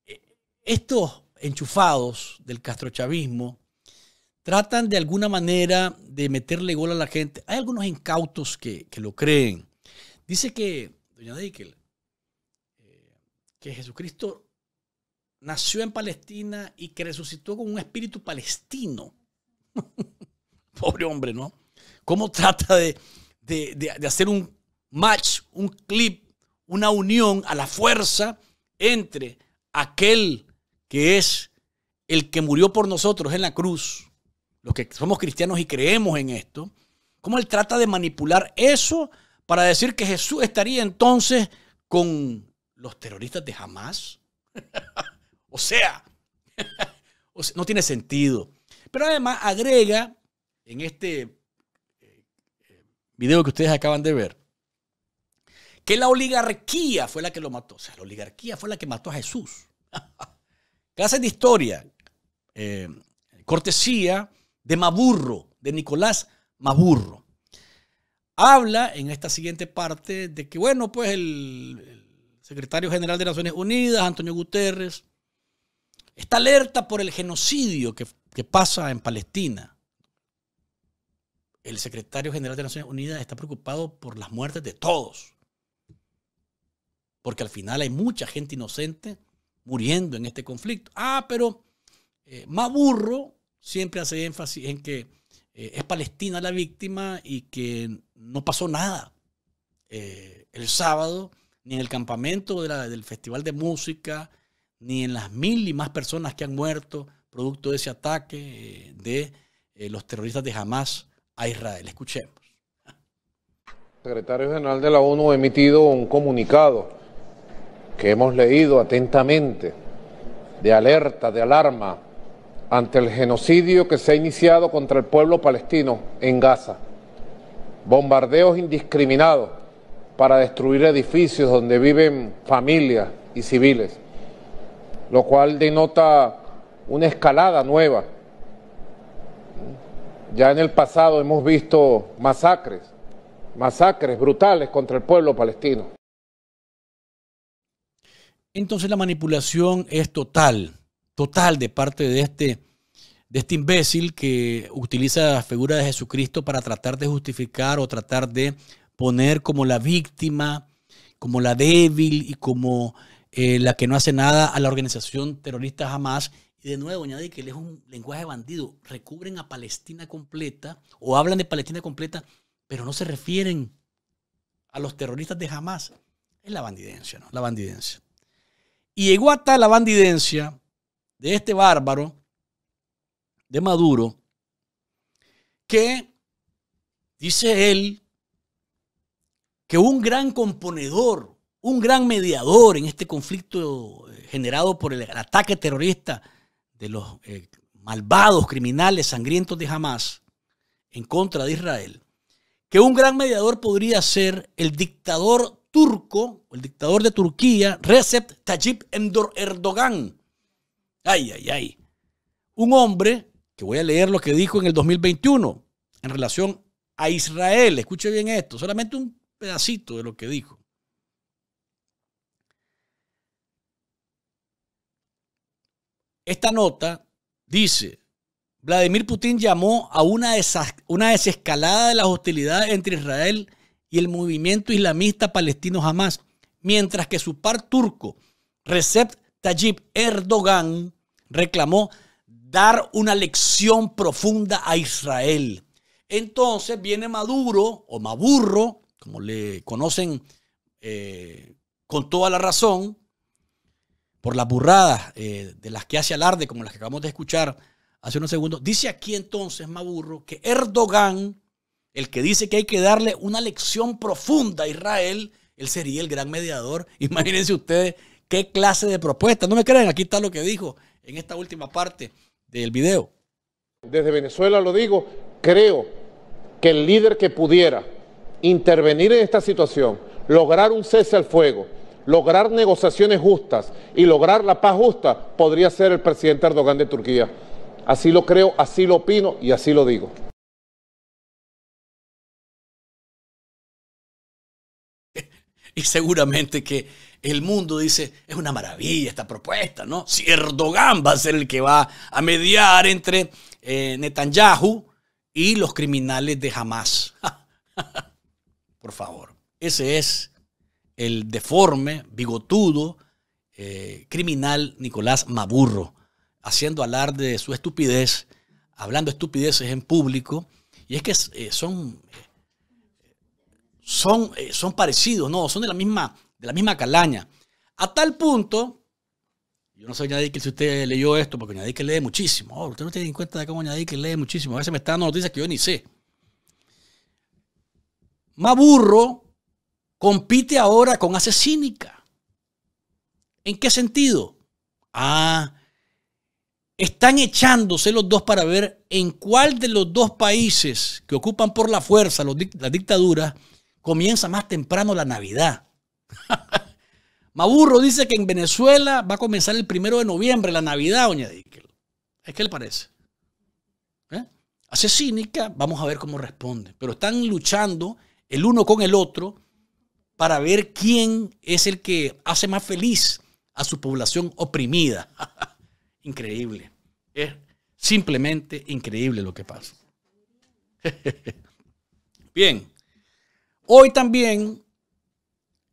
Eh, estos enchufados del castrochavismo tratan de alguna manera de meterle gol a la gente. Hay algunos incautos que, lo creen. Dice que, doña Deikel, eh, que Jesucristo nació en Palestina y que resucitó con un espíritu palestino. Pobre hombre, ¿no? ¿Cómo trata de, de hacer un match, un clip, una unión a la fuerza entre aquel que es el que murió por nosotros en la cruz, los que somos cristianos y creemos en esto, cómo él trata de manipular eso para decir que Jesús estaría entonces con los terroristas de jamás? o sea, o sea, no tiene sentido. Pero además agrega en este eh, video que ustedes acaban de ver, que la oligarquía fue la que lo mató. O sea, la oligarquía fue la que mató a Jesús. Clases de historia, eh, cortesía de Maburro, de Nicolás Maburro. Habla en esta siguiente parte de que, bueno, pues el, secretario general de Naciones Unidas, Antonio Guterres, está alerta por el genocidio que, que, pasa en Palestina. El secretario general de Naciones Unidas está preocupado por las muertes de todos, porque al final hay mucha gente inocente muriendo en este conflicto. Ah, pero eh, Maburro siempre hace énfasis en que eh, es Palestina la víctima y que no pasó nada eh, el sábado, ni en el campamento del Festival de Música, ni en las mil y más personas que han muerto producto de ese ataque de los terroristas de Hamas a Israel. Escuchemos. secretario general de la ONU ha emitido un comunicado que hemos leído atentamente de alerta, de alarma ante el genocidio que se ha iniciado contra el pueblo palestino en Gaza. Bombardeos indiscriminados para destruir edificios donde viven familias y civiles, lo cual denota una escalada nueva. Ya en el pasado hemos visto masacres, masacres brutales contra el pueblo palestino entonces la manipulación es total, total de parte de este, de este imbécil que utiliza la figura de Jesucristo para tratar de justificar o tratar de poner como la víctima, como la débil y como eh, la que no hace nada a la organización terrorista jamás. Y de nuevo añade que él es un lenguaje bandido. Recubren a Palestina completa o hablan de Palestina completa, pero no se refieren a los terroristas de jamás. Es la bandidencia, ¿no? La bandidencia. Y llegó hasta la bandidencia de este bárbaro, de Maduro, que dice él que un gran componedor, un gran mediador en este conflicto eh, generado por el ataque terrorista de los eh, malvados criminales sangrientos de Hamas en contra de Israel, que un gran mediador podría ser el dictador turco, el dictador de Turquía, Recep Tayyip Erdogan. Ay, ay, ay. Un hombre, que voy a leer lo que dijo en el 2021 en relación a Israel. Escuche bien esto, solamente un pedacito de lo que dijo. Esta nota dice, Vladimir Putin llamó a una, desescalada de las hostilidades entre Israel y el movimiento islamista palestino jamás, mientras que su par turco, Recep Tayyip Erdogan, reclamó dar una lección profunda a Israel. Entonces viene Maduro o Maburro, como le conocen eh, con toda la razón, por las burradas eh, de las que hace alarde, como las que acabamos de escuchar hace unos segundos. Dice aquí entonces Maburro que Erdogan el que dice que hay que darle una lección profunda a Israel, él sería el gran mediador. Imagínense ustedes qué clase de propuesta. No me creen, aquí está lo que dijo en esta última parte del video. Desde Venezuela lo digo, creo que el líder que pudiera intervenir en esta situación, lograr un cese al fuego, lograr negociaciones justas y lograr la paz justa, podría ser el presidente Erdogan de Turquía. Así lo creo, así lo opino y así lo digo. Y seguramente que el mundo dice, es una maravilla esta propuesta, ¿no? Si Erdogan va a ser el que va a mediar entre eh, Netanyahu y los criminales de jamás. Por favor, ese es el deforme, bigotudo, eh, criminal Nicolás Maburro, haciendo alarde de su estupidez, hablando estupideces en público. Y es que eh, son son, eh, son parecidos, no, son de la, misma, de la misma calaña. A tal punto, yo no sé, nadie que si usted leyó esto, porque añadí que lee muchísimo. Oh, usted no tiene en cuenta de cómo añadí que lee muchísimo. A veces me están dando noticias que yo ni sé. Maburro compite ahora con Asesínica. ¿En qué sentido? Ah, están echándose los dos para ver en cuál de los dos países que ocupan por la fuerza los, las dictaduras comienza más temprano la Navidad. Maburro dice que en Venezuela va a comenzar el primero de noviembre la Navidad, doña ¿Es qué le parece? ¿Eh? Hace cínica, vamos a ver cómo responde. Pero están luchando el uno con el otro para ver quién es el que hace más feliz a su población oprimida. increíble. Es simplemente increíble lo que pasa. Bien. Hoy también,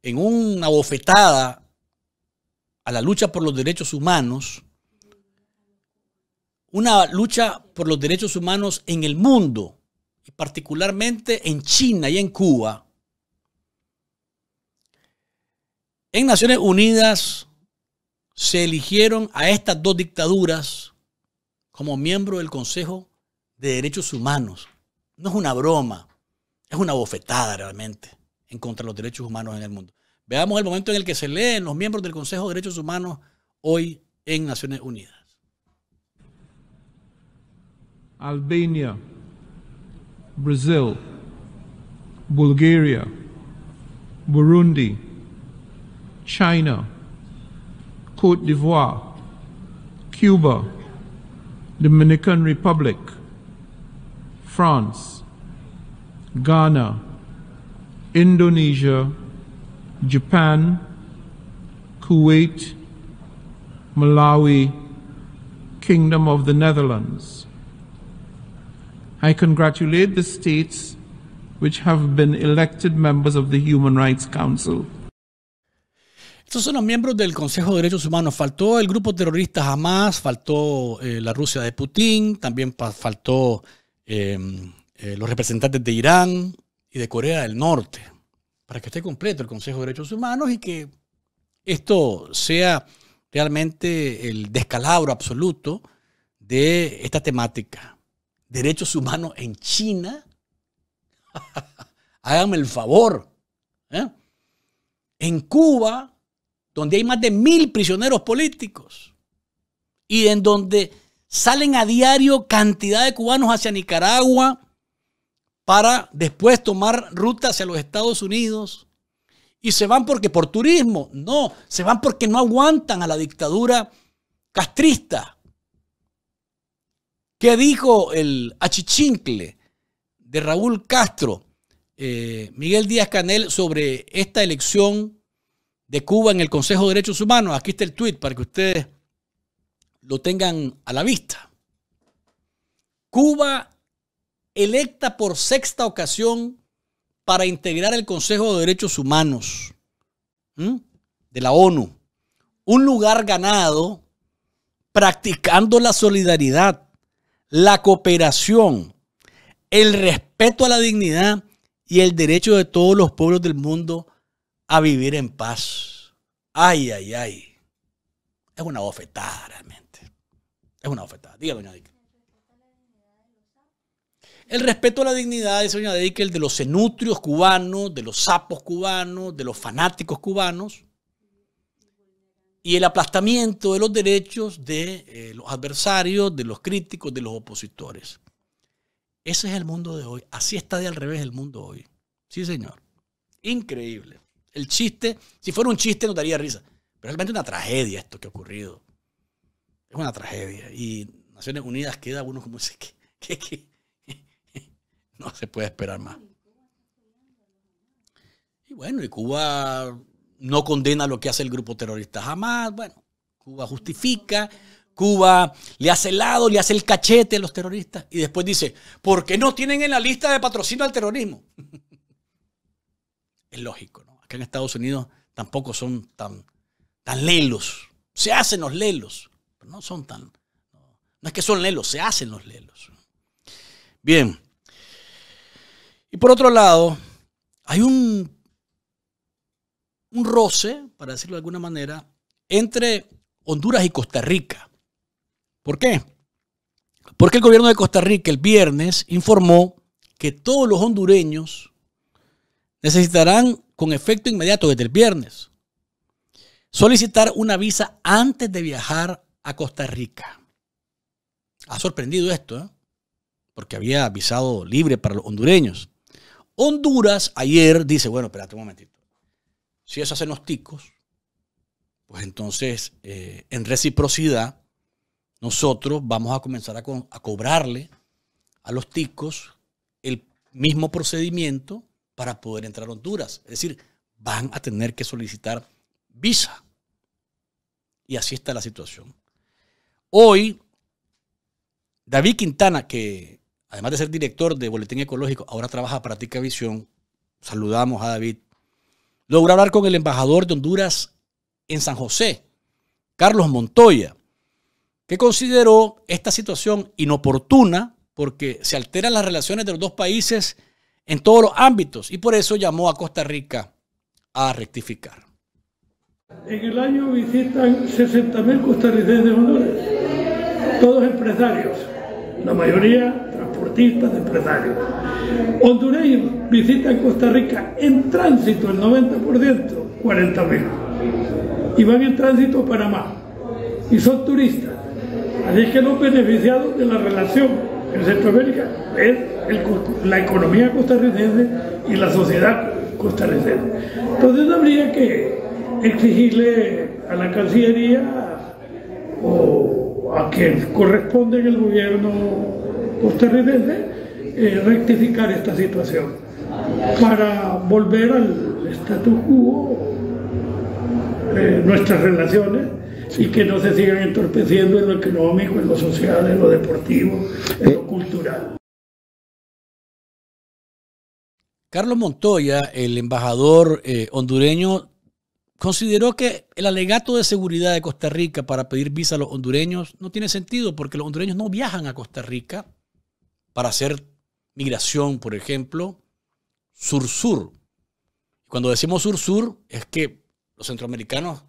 en una bofetada a la lucha por los derechos humanos, una lucha por los derechos humanos en el mundo, y particularmente en China y en Cuba, en Naciones Unidas se eligieron a estas dos dictaduras como miembro del Consejo de Derechos Humanos. No es una broma. Es una bofetada realmente en contra de los derechos humanos en el mundo. Veamos el momento en el que se leen los miembros del Consejo de Derechos Humanos hoy en Naciones Unidas. Albania, Brasil, Bulgaria, Burundi, China, Côte d'Ivoire, Cuba, Dominican Republic, France, Ghana, Indonesia, Japan, Kuwait, Malawi, Kingdom of the Netherlands. I congratulate the states which have been elected members of the Human Rights Council. Estos son los miembros del Consejo de Derechos Humanos. Faltó el grupo terrorista Hamas, faltó eh, la Rusia de Putin, también faltó eh, Eh, los representantes de Irán y de Corea del Norte, para que esté completo el Consejo de Derechos Humanos y que esto sea realmente el descalabro absoluto de esta temática. Derechos humanos en China. Háganme el favor. ¿eh? En Cuba, donde hay más de mil prisioneros políticos y en donde salen a diario cantidad de cubanos hacia Nicaragua para después tomar ruta hacia los Estados Unidos. Y se van porque por turismo, no, se van porque no aguantan a la dictadura castrista. ¿Qué dijo el achichincle de Raúl Castro, eh, Miguel Díaz Canel, sobre esta elección de Cuba en el Consejo de Derechos Humanos? Aquí está el tuit para que ustedes lo tengan a la vista. Cuba electa por sexta ocasión para integrar el Consejo de Derechos Humanos de la ONU. Un lugar ganado practicando la solidaridad, la cooperación, el respeto a la dignidad y el derecho de todos los pueblos del mundo a vivir en paz. Ay, ay, ay. Es una bofetada realmente. Es una bofetada. Dígalo, doña el respeto a la dignidad es el de los cenutrios cubanos, de los sapos cubanos, de los fanáticos cubanos y el aplastamiento de los derechos de eh, los adversarios, de los críticos, de los opositores. Ese es el mundo de hoy. Así está de al revés el mundo hoy. Sí, señor. Increíble. El chiste, si fuera un chiste, no daría risa. Pero realmente una tragedia esto que ha ocurrido. Es una tragedia. Y Naciones Unidas queda uno como ese... que. No se puede esperar más. Y bueno, y Cuba no condena lo que hace el grupo terrorista jamás. Bueno, Cuba justifica, Cuba le hace el lado, le hace el cachete a los terroristas y después dice, ¿por qué no tienen en la lista de patrocinio al terrorismo? es lógico, ¿no? Acá en Estados Unidos tampoco son tan, tan lelos. Se hacen los lelos, pero no son tan... No es que son lelos, se hacen los lelos. Bien. Y por otro lado, hay un, un roce, para decirlo de alguna manera, entre Honduras y Costa Rica. ¿Por qué? Porque el gobierno de Costa Rica el viernes informó que todos los hondureños necesitarán con efecto inmediato desde el viernes solicitar una visa antes de viajar a Costa Rica. Ha sorprendido esto, ¿eh? porque había visado libre para los hondureños. Honduras ayer dice, bueno, espérate un momentito. Si eso hacen los ticos, pues entonces, eh, en reciprocidad, nosotros vamos a comenzar a cobrarle a los ticos el mismo procedimiento para poder entrar a Honduras. Es decir, van a tener que solicitar visa. Y así está la situación. Hoy, David Quintana, que además de ser director de Boletín Ecológico, ahora trabaja para Tica Visión. Saludamos a David. Logró hablar con el embajador de Honduras en San José, Carlos Montoya, que consideró esta situación inoportuna porque se alteran las relaciones de los dos países en todos los ámbitos y por eso llamó a Costa Rica a rectificar. En el año visitan 60.000 costarricenses de Honduras, todos empresarios, la mayoría empresarios. Hondureños visitan Costa Rica en tránsito el 90%, 40 mil. Y van en tránsito a Panamá. Y son turistas. Así que los beneficiados de la relación en Centroamérica es la economía costarricense y la sociedad costarricense. Entonces habría que exigirle a la Cancillería o a quien corresponde en el gobierno Costa Rica eh, rectificar esta situación para volver al estatus quo de eh, nuestras relaciones y que no se sigan entorpeciendo en lo económico, en lo social, en lo deportivo, en lo eh. cultural. Carlos Montoya, el embajador hondureño, consideró que el alegato de seguridad de Costa Rica para pedir visa a los hondureños no tiene sentido porque los hondureños no viajan a Costa Rica para hacer migración, por ejemplo, sur-sur. Cuando decimos sur-sur, es que los centroamericanos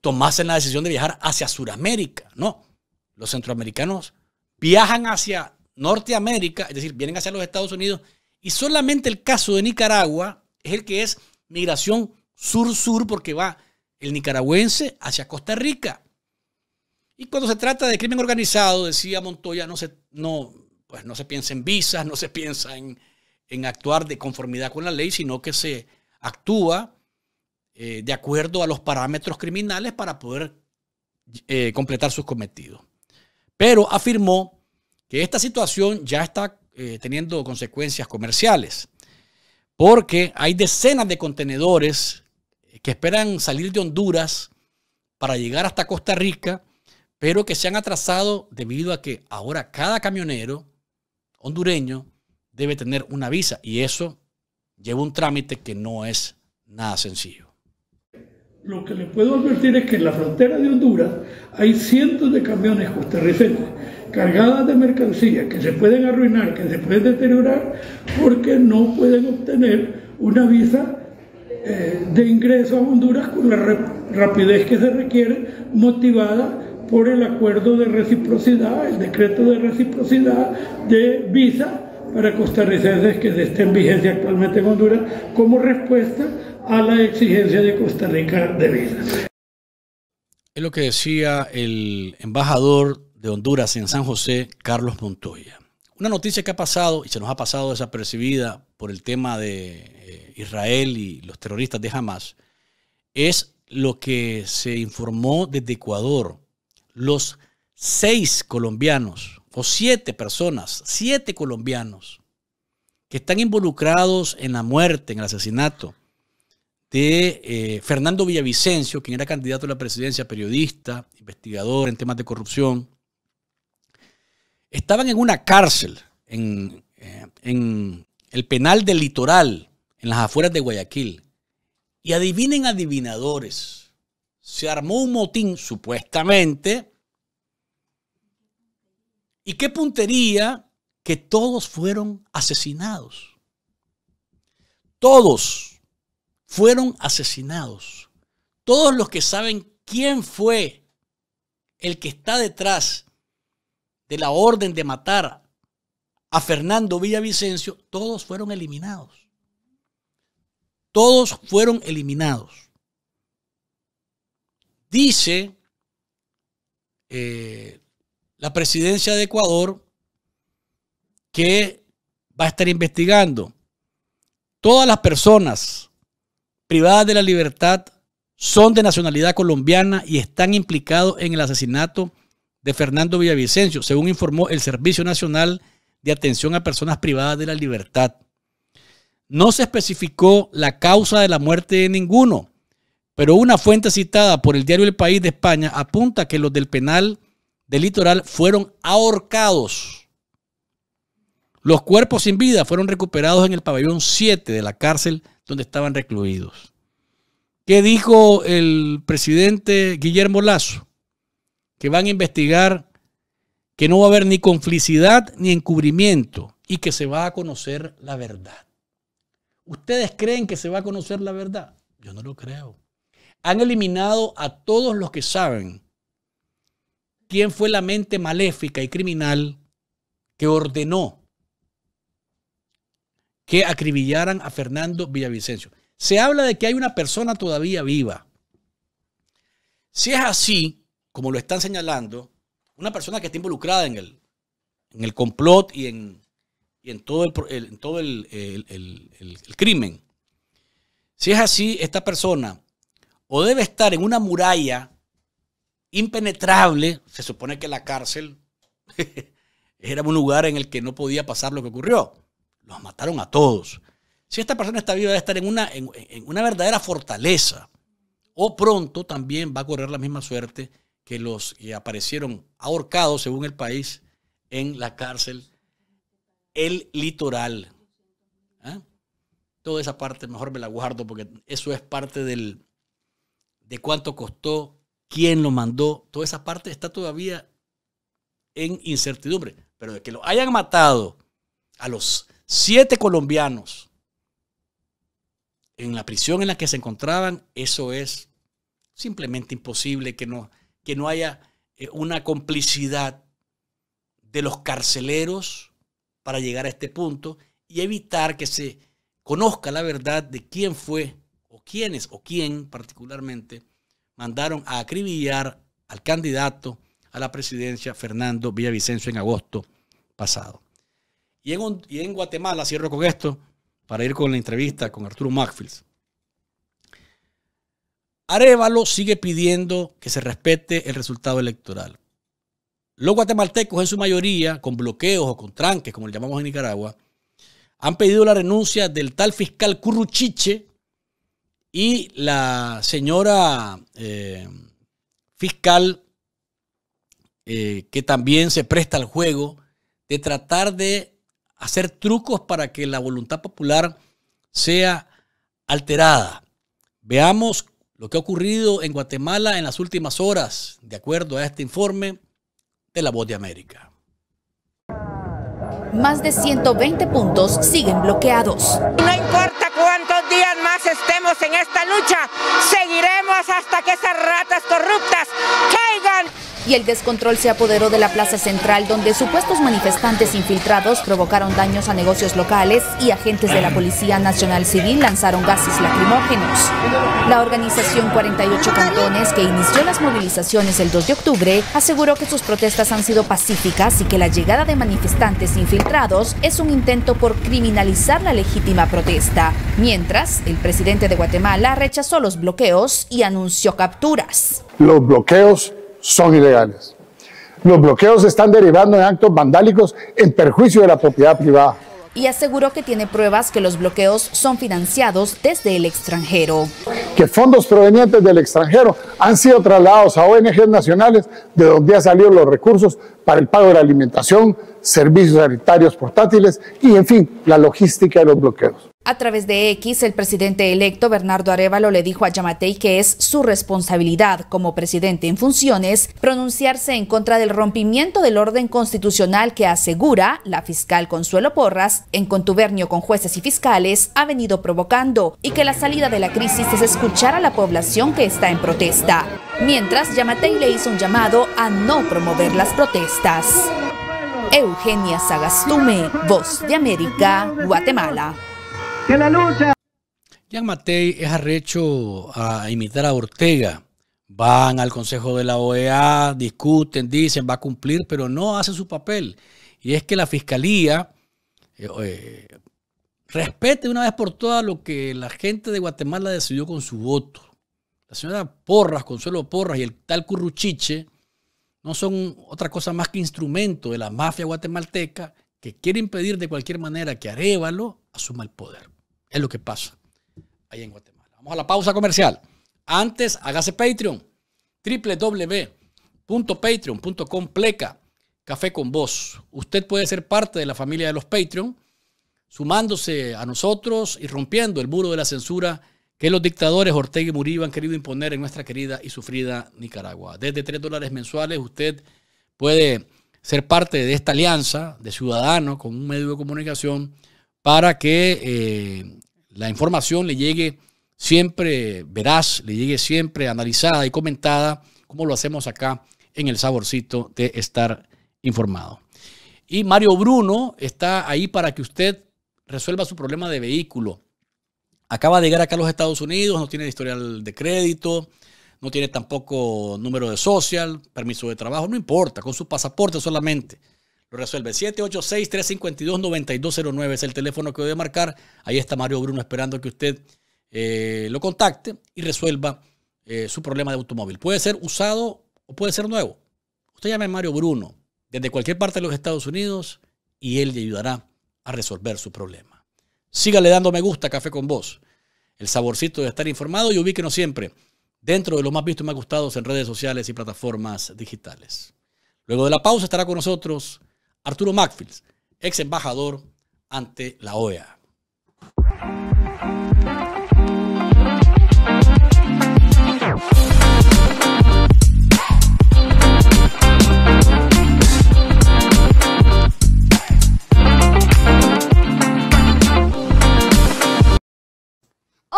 tomasen la decisión de viajar hacia Sudamérica. No, los centroamericanos viajan hacia Norteamérica, es decir, vienen hacia los Estados Unidos, y solamente el caso de Nicaragua es el que es migración sur-sur, porque va el nicaragüense hacia Costa Rica. Y cuando se trata de crimen organizado, decía Montoya, no, se, no, pues no se piensa en visas, no se piensa en, actuar de conformidad con la ley, sino que se actúa eh, de acuerdo a los parámetros criminales para poder eh, completar sus cometidos. Pero afirmó que esta situación ya está eh, teniendo consecuencias comerciales, porque hay decenas de contenedores que esperan salir de Honduras para llegar hasta Costa Rica, pero que se han atrasado debido a que ahora cada camionero hondureño debe tener una visa y eso lleva un trámite que no es nada sencillo. Lo que le puedo advertir es que en la frontera de Honduras hay cientos de camiones costarricenses cargadas de mercancías que se pueden arruinar, que se pueden deteriorar, porque no pueden obtener una visa eh, de ingreso a Honduras con la rapidez que se requiere, motivada por el acuerdo de reciprocidad, el decreto de reciprocidad de visa para costarricenses que está en vigencia actualmente en Honduras como respuesta a la exigencia de Costa Rica de visa. Es lo que decía el embajador de Honduras en San José, Carlos Montoya. Una noticia que ha pasado y se nos ha pasado desapercibida por el tema de eh, Israel y los terroristas de Hamas es lo que se informó desde Ecuador los seis colombianos o siete personas, siete colombianos que están involucrados en la muerte, en el asesinato de eh, Fernando Villavicencio, quien era candidato a la presidencia, periodista, investigador en temas de corrupción, estaban en una cárcel en, eh, en el penal del litoral, en las afueras de Guayaquil. Y adivinen adivinadores, se armó un motín supuestamente y qué puntería que todos fueron asesinados. Todos fueron asesinados. Todos los que saben quién fue el que está detrás de la orden de matar a Fernando Villavicencio, todos fueron eliminados. Todos fueron eliminados. Dice eh, la presidencia de Ecuador que va a estar investigando todas las personas privadas de la libertad son de nacionalidad colombiana y están implicados en el asesinato de Fernando Villavicencio, según informó el Servicio Nacional de Atención a Personas Privadas de la Libertad. No se especificó la causa de la muerte de ninguno, pero una fuente citada por el diario El País de España apunta que los del penal del litoral fueron ahorcados. Los cuerpos sin vida fueron recuperados en el pabellón 7 de la cárcel donde estaban recluidos. ¿Qué dijo el presidente Guillermo Lazo? Que van a investigar que no va a haber ni complicidad ni encubrimiento y que se va a conocer la verdad. ¿Ustedes creen que se va a conocer la verdad? Yo no lo creo. Han eliminado a todos los que saben quién fue la mente maléfica y criminal que ordenó que acribillaran a Fernando Villavicencio. Se habla de que hay una persona todavía viva. Si es así, como lo están señalando, una persona que está involucrada en el, en el complot y en, en todo, todo el, el crimen. Si es así, esta persona o debe estar en una muralla impenetrable, se supone que la cárcel era un lugar en el que no podía pasar lo que ocurrió. Los mataron a todos. Si esta persona está viva, debe estar en una, en, una verdadera fortaleza. O pronto también va a correr la misma suerte que los que aparecieron ahorcados, según el país, en la cárcel, el litoral. ¿Ah? Toda esa parte mejor me la guardo porque eso es parte del, de cuánto costó quién lo mandó, toda esa parte está todavía en incertidumbre. Pero de que lo hayan matado a los siete colombianos en la prisión en la que se encontraban, eso es simplemente imposible que no, que no haya eh, una complicidad de los carceleros para llegar a este punto y evitar que se conozca la verdad de quién fue o quiénes o quién particularmente mandaron a acribillar al candidato a la presidencia, Fernando Villavicencio, en agosto pasado. Y en, Guatemala, cierro con esto, para ir con la entrevista con Arturo Macfields. Arevalo sigue pidiendo que se respete el resultado electoral. Los guatemaltecos, en su mayoría, con bloqueos o con tranques, como le llamamos en Nicaragua, han pedido la renuncia del tal fiscal Curruchiche, y la señora eh, fiscal, eh, que también se presta al juego, de tratar de hacer trucos para que la voluntad popular sea alterada. Veamos lo que ha ocurrido en Guatemala en las últimas horas, de acuerdo a este informe de La Voz de América. Más de 120 puntos siguen bloqueados estemos en esta lucha, seguiremos hasta que esas ratas corruptas caigan y el descontrol se apoderó de la plaza central donde supuestos manifestantes infiltrados provocaron daños a negocios locales y agentes de la Policía Nacional Civil lanzaron gases lacrimógenos. La organización 48 Cantones, que inició las movilizaciones el 2 de octubre, aseguró que sus protestas han sido pacíficas y que la llegada de manifestantes infiltrados es un intento por criminalizar la legítima protesta, mientras el presidente de Guatemala rechazó los bloqueos y anunció capturas. Los bloqueos son ilegales. Los bloqueos están derivando en actos vandálicos en perjuicio de la propiedad privada. Y aseguró que tiene pruebas que los bloqueos son financiados desde el extranjero. Que fondos provenientes del extranjero han sido trasladados a ONGs nacionales de donde han salido los recursos para el pago de la alimentación, servicios sanitarios portátiles y, en fin, la logística de los bloqueos. A través de X, el presidente electo Bernardo Arevalo le dijo a Yamatei que es su responsabilidad como presidente en funciones pronunciarse en contra del rompimiento del orden constitucional que asegura la fiscal Consuelo Porras, en contubernio con jueces y fiscales, ha venido provocando y que la salida de la crisis es escuchar a la población que está en protesta. Mientras, Yamatei le hizo un llamado a no promover las protestas. Eugenia Sagastume, Voz de América, Guatemala. Que la lucha. Jean Matei es arrecho a imitar a Ortega. Van al Consejo de la OEA, discuten, dicen, va a cumplir, pero no hace su papel. Y es que la Fiscalía eh, eh, respete una vez por todas lo que la gente de Guatemala decidió con su voto. La señora Porras, Consuelo Porras y el tal Curruchiche no son otra cosa más que instrumento de la mafia guatemalteca que quiere impedir de cualquier manera que Arevalo asuma el poder. Es lo que pasa ahí en Guatemala. Vamos a la pausa comercial. Antes, hágase Patreon. www.patreon.com café con vos. Usted puede ser parte de la familia de los Patreon, sumándose a nosotros y rompiendo el muro de la censura que los dictadores Ortega y Murillo han querido imponer en nuestra querida y sufrida Nicaragua. Desde 3 dólares mensuales usted puede ser parte de esta alianza de ciudadanos con un medio de comunicación para que eh, la información le llegue siempre veraz, le llegue siempre analizada y comentada, como lo hacemos acá en el saborcito de estar informado. Y Mario Bruno está ahí para que usted resuelva su problema de vehículo acaba de llegar acá a los Estados Unidos, no tiene historial de crédito, no tiene tampoco número de social, permiso de trabajo, no importa, con su pasaporte solamente. Lo resuelve. 786-352-9209 es el teléfono que voy a marcar. Ahí está Mario Bruno esperando que usted eh, lo contacte y resuelva eh, su problema de automóvil. Puede ser usado o puede ser nuevo. Usted llame a Mario Bruno desde cualquier parte de los Estados Unidos y él le ayudará a resolver su problema. Sígale dando me gusta Café con Vos. El saborcito de estar informado y ubíquenos siempre dentro de los más vistos y más gustados en redes sociales y plataformas digitales. Luego de la pausa estará con nosotros Arturo Macfield, ex embajador ante la OEA.